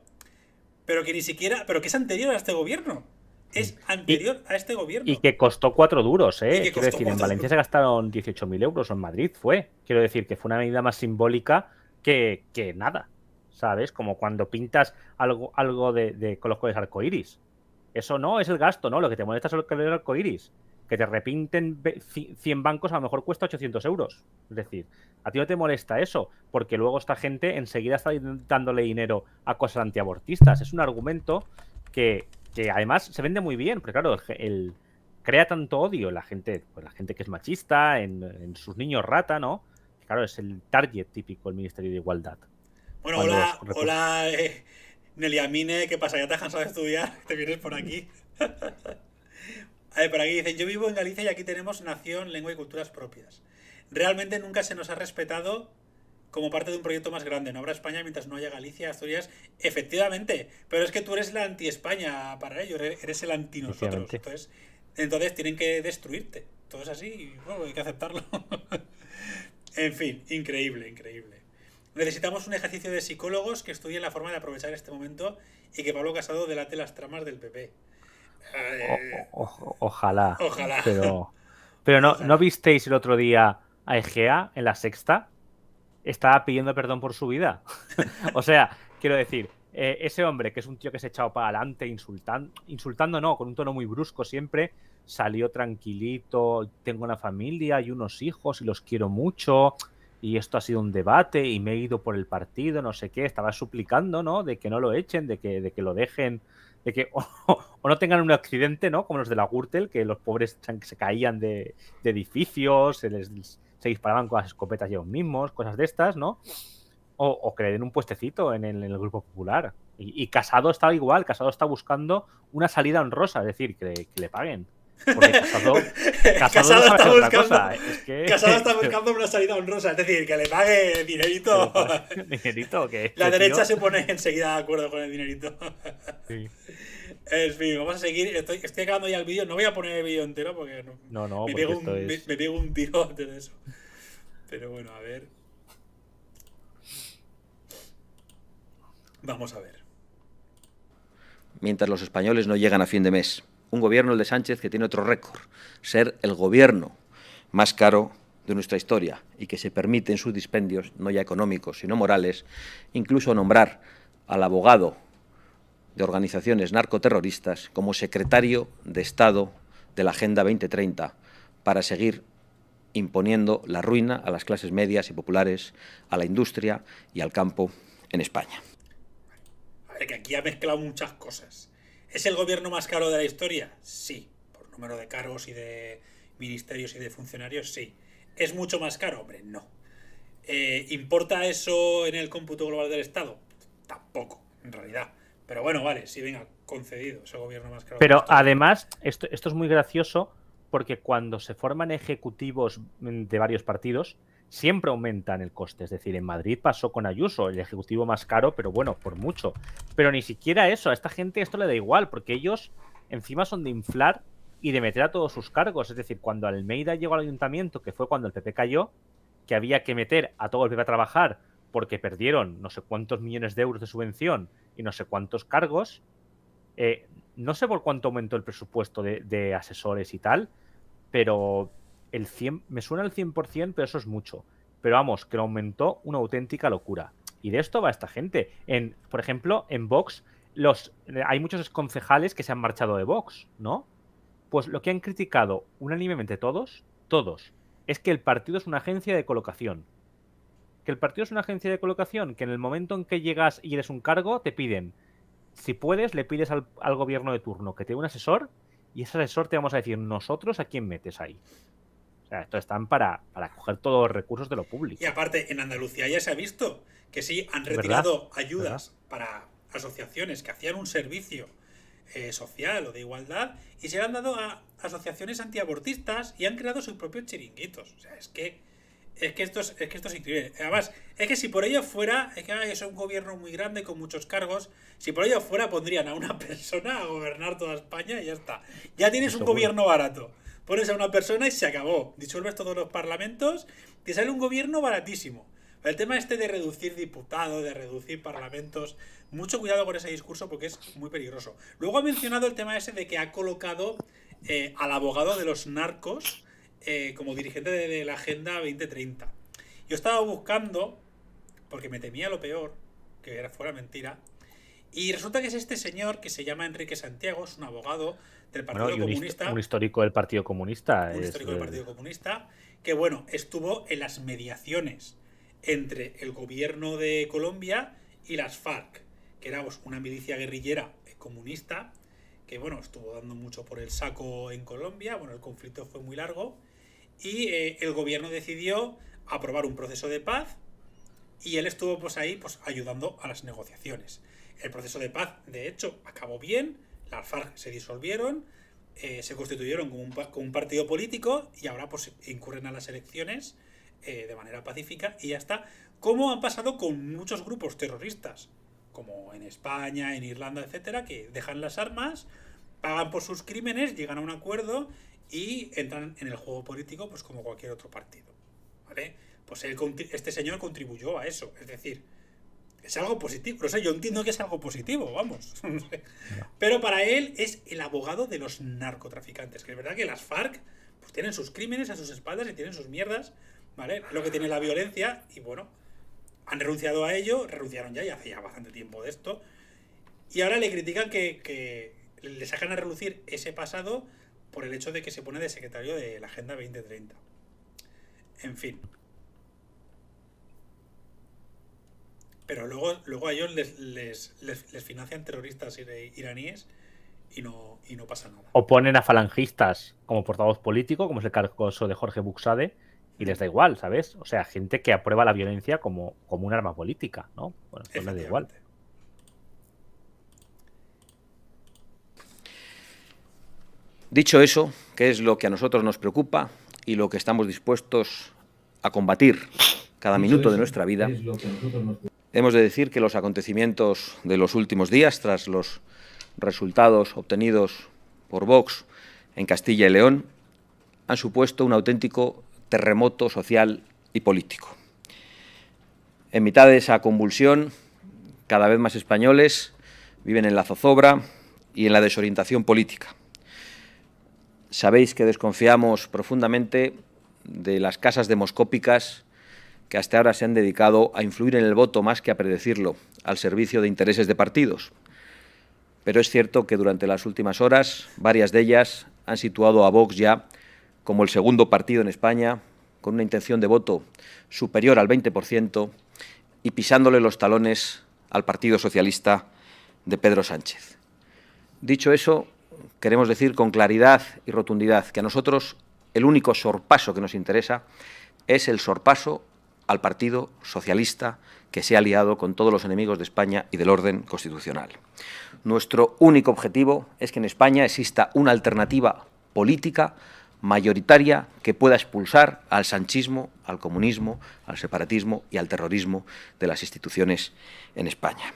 pero que ni siquiera, pero que es anterior a este gobierno. Es anterior a este gobierno. Y que costó cuatro duros, ¿eh? Quiero decir, en Valencia se gastaron 18.000 euros, en Madrid fue. Quiero decir que fue una medida más simbólica que, que nada. ¿sabes? Como cuando pintas algo, algo de, de con los colores arcoíris. Eso no es el gasto, ¿no? Lo que te molesta es el colores arcoíris. Que te repinten 100 bancos a lo mejor cuesta 800 euros. Es decir, a ti no te molesta eso, porque luego esta gente enseguida está dándole dinero a cosas antiabortistas. Es un argumento que, además se vende muy bien, porque claro, el, crea tanto odio la gente, pues la gente que es machista, en, en sus niños rata, ¿no? Claro, es el target típico del Ministerio de Igualdad. Bueno, hola, hola eh, Neliamine, ¿qué pasa? ¿Ya te has cansado de estudiar? ¿Te vienes por aquí? por aquí dicen, yo vivo en Galicia y aquí tenemos nación, lengua y culturas propias. Realmente nunca se nos ha respetado como parte de un proyecto más grande. No habrá España mientras no haya Galicia, Asturias. Efectivamente, pero es que tú eres la anti-España para ellos, eres el anti-nosotros. Entonces, entonces tienen que destruirte. Todo es así y bueno, hay que aceptarlo. en fin, increíble, increíble. Necesitamos un ejercicio de psicólogos que estudien la forma de aprovechar este momento y que Pablo Casado delate las tramas del PP. Ah, eh, ojalá. Pero, no, visteis el otro día a Egea en la sexta? Estaba pidiendo perdón por su vida. o sea, quiero decir, eh, ese hombre, que es un tío que se ha echado para adelante insultando no, con un tono muy brusco siempre, salió tranquilito, tengo una familia y unos hijos y los quiero mucho y esto ha sido un debate y me he ido por el partido, no sé qué, estaba suplicando, ¿no? De que no lo echen, de que, de que lo dejen, de que o, no tengan un accidente, ¿no? Como los de la Gürtel, que los pobres se caían de, edificios, se, les, disparaban con las escopetas ellos mismos, cosas de estas, ¿no? O, o que le den un puestecito en el, Grupo Popular. Y, Casado está igual, Casado está buscando una salida honrosa, es decir, que le paguen. Casado, está buscando, Casado está buscando una salida honrosa, es decir, que le pague dinerito. Pues, ¿Dinerito qué. La derecha se pone enseguida de acuerdo con el dinerito. Sí. En fin, vamos a seguir. Estoy, estoy acabando ya el vídeo. No voy a poner el vídeo entero porque no, no, me, pego un, es... un tiro de eso. Pero bueno, a ver. Vamos a ver. Mientras los españoles no llegan a fin de mes un gobierno, el de Sánchez, que tiene otro récord, ser el gobierno más caro de nuestra historia y que se permite en sus dispendios, no ya económicos, sino morales, incluso nombrar al abogado de organizaciones narcoterroristas como secretario de Estado de la Agenda 2030 para seguir imponiendo la ruina a las clases medias y populares, a la industria y al campo en España. A ver, que aquí ha mezclado muchas cosas. ¿Es el gobierno más caro de la historia? Sí. Por número de cargos y de ministerios y de funcionarios, sí. ¿Es mucho más caro? Hombre, no. Eh, ¿Importa eso en el cómputo global del Estado? Tampoco, en realidad. Pero bueno, vale, sí, venga, concedido. Es el gobierno más caro. Pero además, esto, esto es muy gracioso porque cuando se forman ejecutivos de varios partidos, siempre aumentan el coste. Es decir, en Madrid pasó con Ayuso, el ejecutivo más caro, pero bueno, por mucho. Pero ni siquiera eso, a esta gente esto le da igual, porque ellos encima son de inflar y de meter a todos sus cargos. Es decir, cuando Almeida llegó al ayuntamiento, que fue cuando el PP cayó, que había que meter a todo el PP a trabajar porque perdieron no sé cuántos millones de euros de subvención y no sé cuántos cargos, eh, no sé por cuánto aumentó el presupuesto de, de asesores y tal, pero el me suena el 100%, pero eso es mucho. Pero vamos, que lo aumentó una auténtica locura. Y de esto va esta gente. En, por ejemplo, en Vox los, hay muchos concejales que se han marchado de Vox, ¿no? Pues lo que han criticado unánimemente todos, todos, es que el partido es una agencia de colocación. Que el partido es una agencia de colocación, que en el momento en que llegas y eres un cargo, te piden, si puedes, le pides al, al gobierno de turno que te dé un asesor y ese asesor te vamos a decir nosotros a quién metes ahí esto están para, coger todos los recursos de lo público. Y aparte, en Andalucía ya se ha visto que sí han retirado ayudas para asociaciones que hacían un servicio eh, social o de igualdad y se le han dado a asociaciones antiabortistas y han creado sus propios chiringuitos. O sea, es que, es que, esto, es, que increíble. Además, es que si por ello fuera, es que es un gobierno muy grande con muchos cargos, si por ello fuera pondrían a una persona a gobernar toda España y ya está. Ya tienes un gobierno barato pones a una persona y se acabó. Disuelves todos los parlamentos, te sale un gobierno baratísimo. El tema este de reducir diputados, de reducir parlamentos, mucho cuidado con ese discurso porque es muy peligroso. Luego ha mencionado el tema ese de que ha colocado eh, al abogado de los narcos eh, como dirigente de, de la Agenda 2030. Yo estaba buscando, porque me temía lo peor, que fuera mentira, y resulta que es este señor que se llama Enrique Santiago, es un abogado un, histórico del Partido Comunista. Un histórico del Partido Comunista que, bueno, estuvo en las mediaciones entre el gobierno de Colombia y las FARC, que era pues, una milicia guerrillera comunista que, bueno, estuvo dando mucho por el saco en Colombia. Bueno, el conflicto fue muy largo y eh, el gobierno decidió aprobar un proceso de paz y él estuvo pues ahí pues ayudando a las negociaciones. El proceso de paz, de hecho, acabó bien, las FARC se disolvieron, eh, se constituyeron como un, partido político y ahora pues incurren a las elecciones eh, de manera pacífica y ya está. Como han pasado con muchos grupos terroristas, como en España, en Irlanda, etcétera, que dejan las armas, pagan por sus crímenes, llegan a un acuerdo y entran en el juego político pues como cualquier otro partido. Pues este señor contribuyó a eso, es decir, es algo positivo. No sé, yo entiendo que es algo positivo, vamos. Pero para él es el abogado de los narcotraficantes. Que es verdad que las FARC pues, tienen sus crímenes a sus espaldas y tienen sus mierdas, ¿vale? Lo que tiene la violencia y bueno, han renunciado a ello, renunciaron ya, ya hace ya bastante tiempo de esto. Y ahora le critican que, les le sacan a relucir ese pasado por el hecho de que se pone de secretario de la Agenda 2030. En fin. pero luego, a ellos les, financian terroristas iraníes y no, no pasa nada. O ponen a falangistas como portavoz político, como es el caso de Jorge Buxade, y les da igual, ¿sabes? O sea, gente que aprueba la violencia como, como un arma política, ¿no? Bueno, pues les da igual. Dicho eso, ¿qué es lo que a nosotros nos preocupa y lo que estamos dispuestos a combatir cada minuto de nuestra vida, Hemos de decir que los acontecimientos de los últimos días, tras los resultados obtenidos por Vox en Castilla y León, han supuesto un auténtico terremoto social y político. En mitad de esa convulsión, cada vez más españoles viven en la zozobra y en la desorientación política. Sabéis que desconfiamos profundamente de las casas demoscópicas que hasta ahora se han dedicado a influir en el voto más que a predecirlo, al servicio de intereses de partidos. Pero es cierto que durante las últimas horas varias de ellas han situado a Vox ya como el segundo partido en España, con una intención de voto superior al 20% y pisándole los talones al Partido Socialista de Pedro Sánchez. Dicho eso, queremos decir con claridad y rotundidad que a nosotros el único sorpaso que nos interesa es el sorpaso al Partido Socialista que se ha aliado con todos los enemigos de España y del orden constitucional. Nuestro único objetivo es que en España exista una alternativa política mayoritaria que pueda expulsar al sanchismo, al comunismo, al separatismo y al terrorismo de las instituciones en España.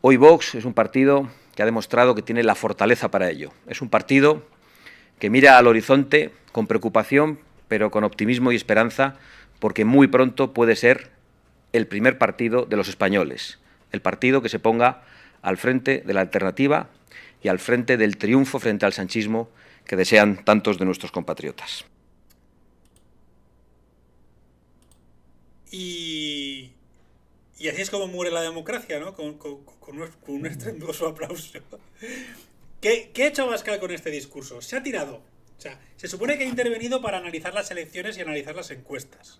Hoy Vox es un partido que ha demostrado que tiene la fortaleza para ello. Es un partido que mira al horizonte con preocupación, pero con optimismo y esperanza porque muy pronto puede ser el primer partido de los españoles, el partido que se ponga al frente de la alternativa y al frente del triunfo frente al sanchismo que desean tantos de nuestros compatriotas. Y, así es como muere la democracia, ¿no? Con, un, con aplauso. ¿Qué, ha hecho Abascal con este discurso? Se ha tirado. O sea, se supone que ha intervenido para analizar las elecciones y analizar las encuestas.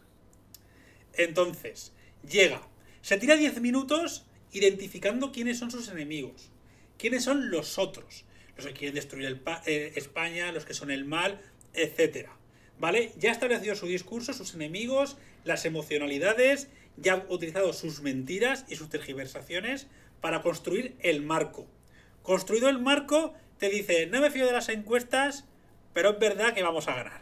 Entonces, llega, se tira 10 minutos identificando quiénes son sus enemigos, quiénes son los otros, los que quieren destruir eh, España, los que son el mal, etc. ¿Vale? Ya ha establecido su discurso, sus enemigos, las emocionalidades, ya ha utilizado sus mentiras y sus tergiversaciones para construir el marco. Construido el marco, te dice, no me fío de las encuestas, pero es verdad que vamos a ganar.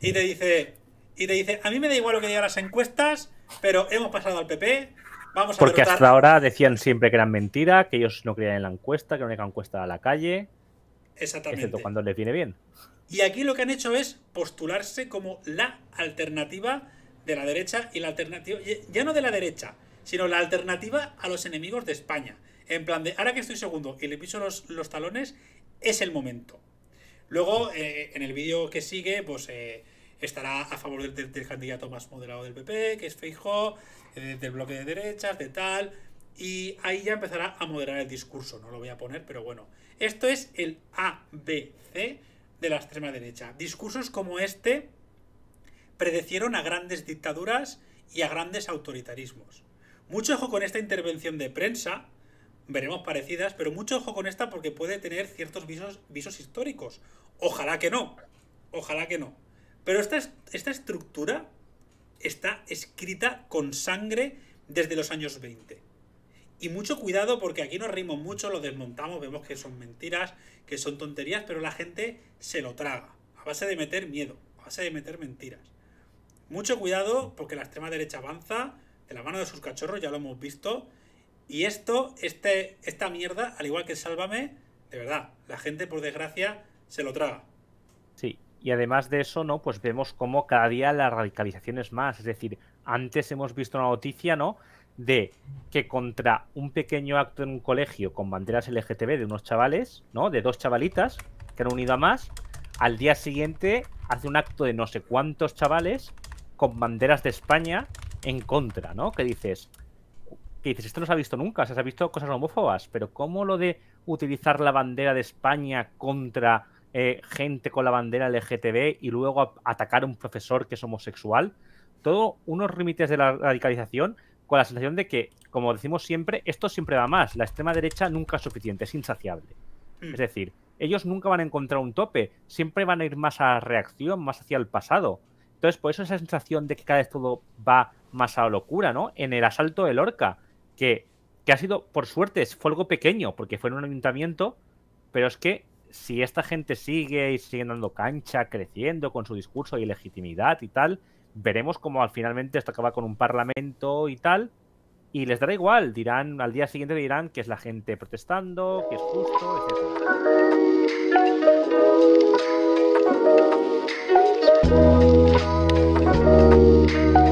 Y te dice, y te dice, a mí me da igual lo que digan las encuestas, pero hemos pasado al PP, vamos a Porque hasta ahora decían siempre que eran mentira, que ellos no creían en la encuesta, que la única encuesta era la calle. Exactamente. Excepto cuando les viene bien. Y aquí lo que han hecho es postularse como la alternativa de la derecha y la alternativa, ya no de la derecha, sino la alternativa a los enemigos de España. En plan de, ahora que estoy segundo y le piso los, talones, es el momento. Luego, eh, en el vídeo que sigue, pues eh, estará a favor del, candidato más moderado del PP, que es Feijó, eh, del, del bloque de derechas, de tal, y ahí ya empezará a moderar el discurso, no lo voy a poner, pero bueno. Esto es el ABC de la extrema derecha. Discursos como este predecieron a grandes dictaduras y a grandes autoritarismos. Mucho ojo con esta intervención de prensa, veremos parecidas, pero mucho ojo con esta porque puede tener ciertos visos, visos históricos. Ojalá que no, ojalá que no. Pero esta, esta estructura está escrita con sangre desde los años 20. Y mucho cuidado porque aquí nos rimos mucho, lo desmontamos, vemos que son mentiras, que son tonterías, pero la gente se lo traga, a base de meter miedo, a base de meter mentiras. Mucho cuidado porque la extrema derecha avanza de la mano de sus cachorros, ya lo hemos visto. Y esto, este, esta mierda, al igual que Sálvame, de verdad, la gente por desgracia se lo traga. Sí, y además de eso, ¿no? Pues vemos cómo cada día la radicalización es más. Es decir, antes hemos visto una noticia, ¿no? De que contra un pequeño acto en un colegio con banderas LGTB de unos chavales, ¿no? De dos chavalitas que han unido a más, al día siguiente hace un acto de no sé cuántos chavales con banderas de España en contra, ¿no? Que dices, qué dices, esto no se ha visto nunca, se ha visto cosas homófobas, pero ¿cómo lo de utilizar la bandera de España contra eh, gente con la bandera LGTB y luego atacar a un profesor que es homosexual. Todo unos límites de la radicalización con la sensación de que, como decimos siempre, esto siempre va más. La extrema derecha nunca es suficiente, es insaciable. Mm. Es decir, ellos nunca van a encontrar un tope, siempre van a ir más a reacción, más hacia el pasado. Entonces, por eso esa sensación de que cada vez todo va más a locura, ¿no? En el asalto de Lorca, que, que ha sido, por suerte, fue algo pequeño, porque fue en un ayuntamiento, pero es que si esta gente sigue y sigue dando cancha, creciendo con su discurso y legitimidad y tal, veremos cómo al finalmente esto acaba con un parlamento y tal. Y les dará igual, dirán, al día siguiente dirán que es la gente protestando, que es justo, etc.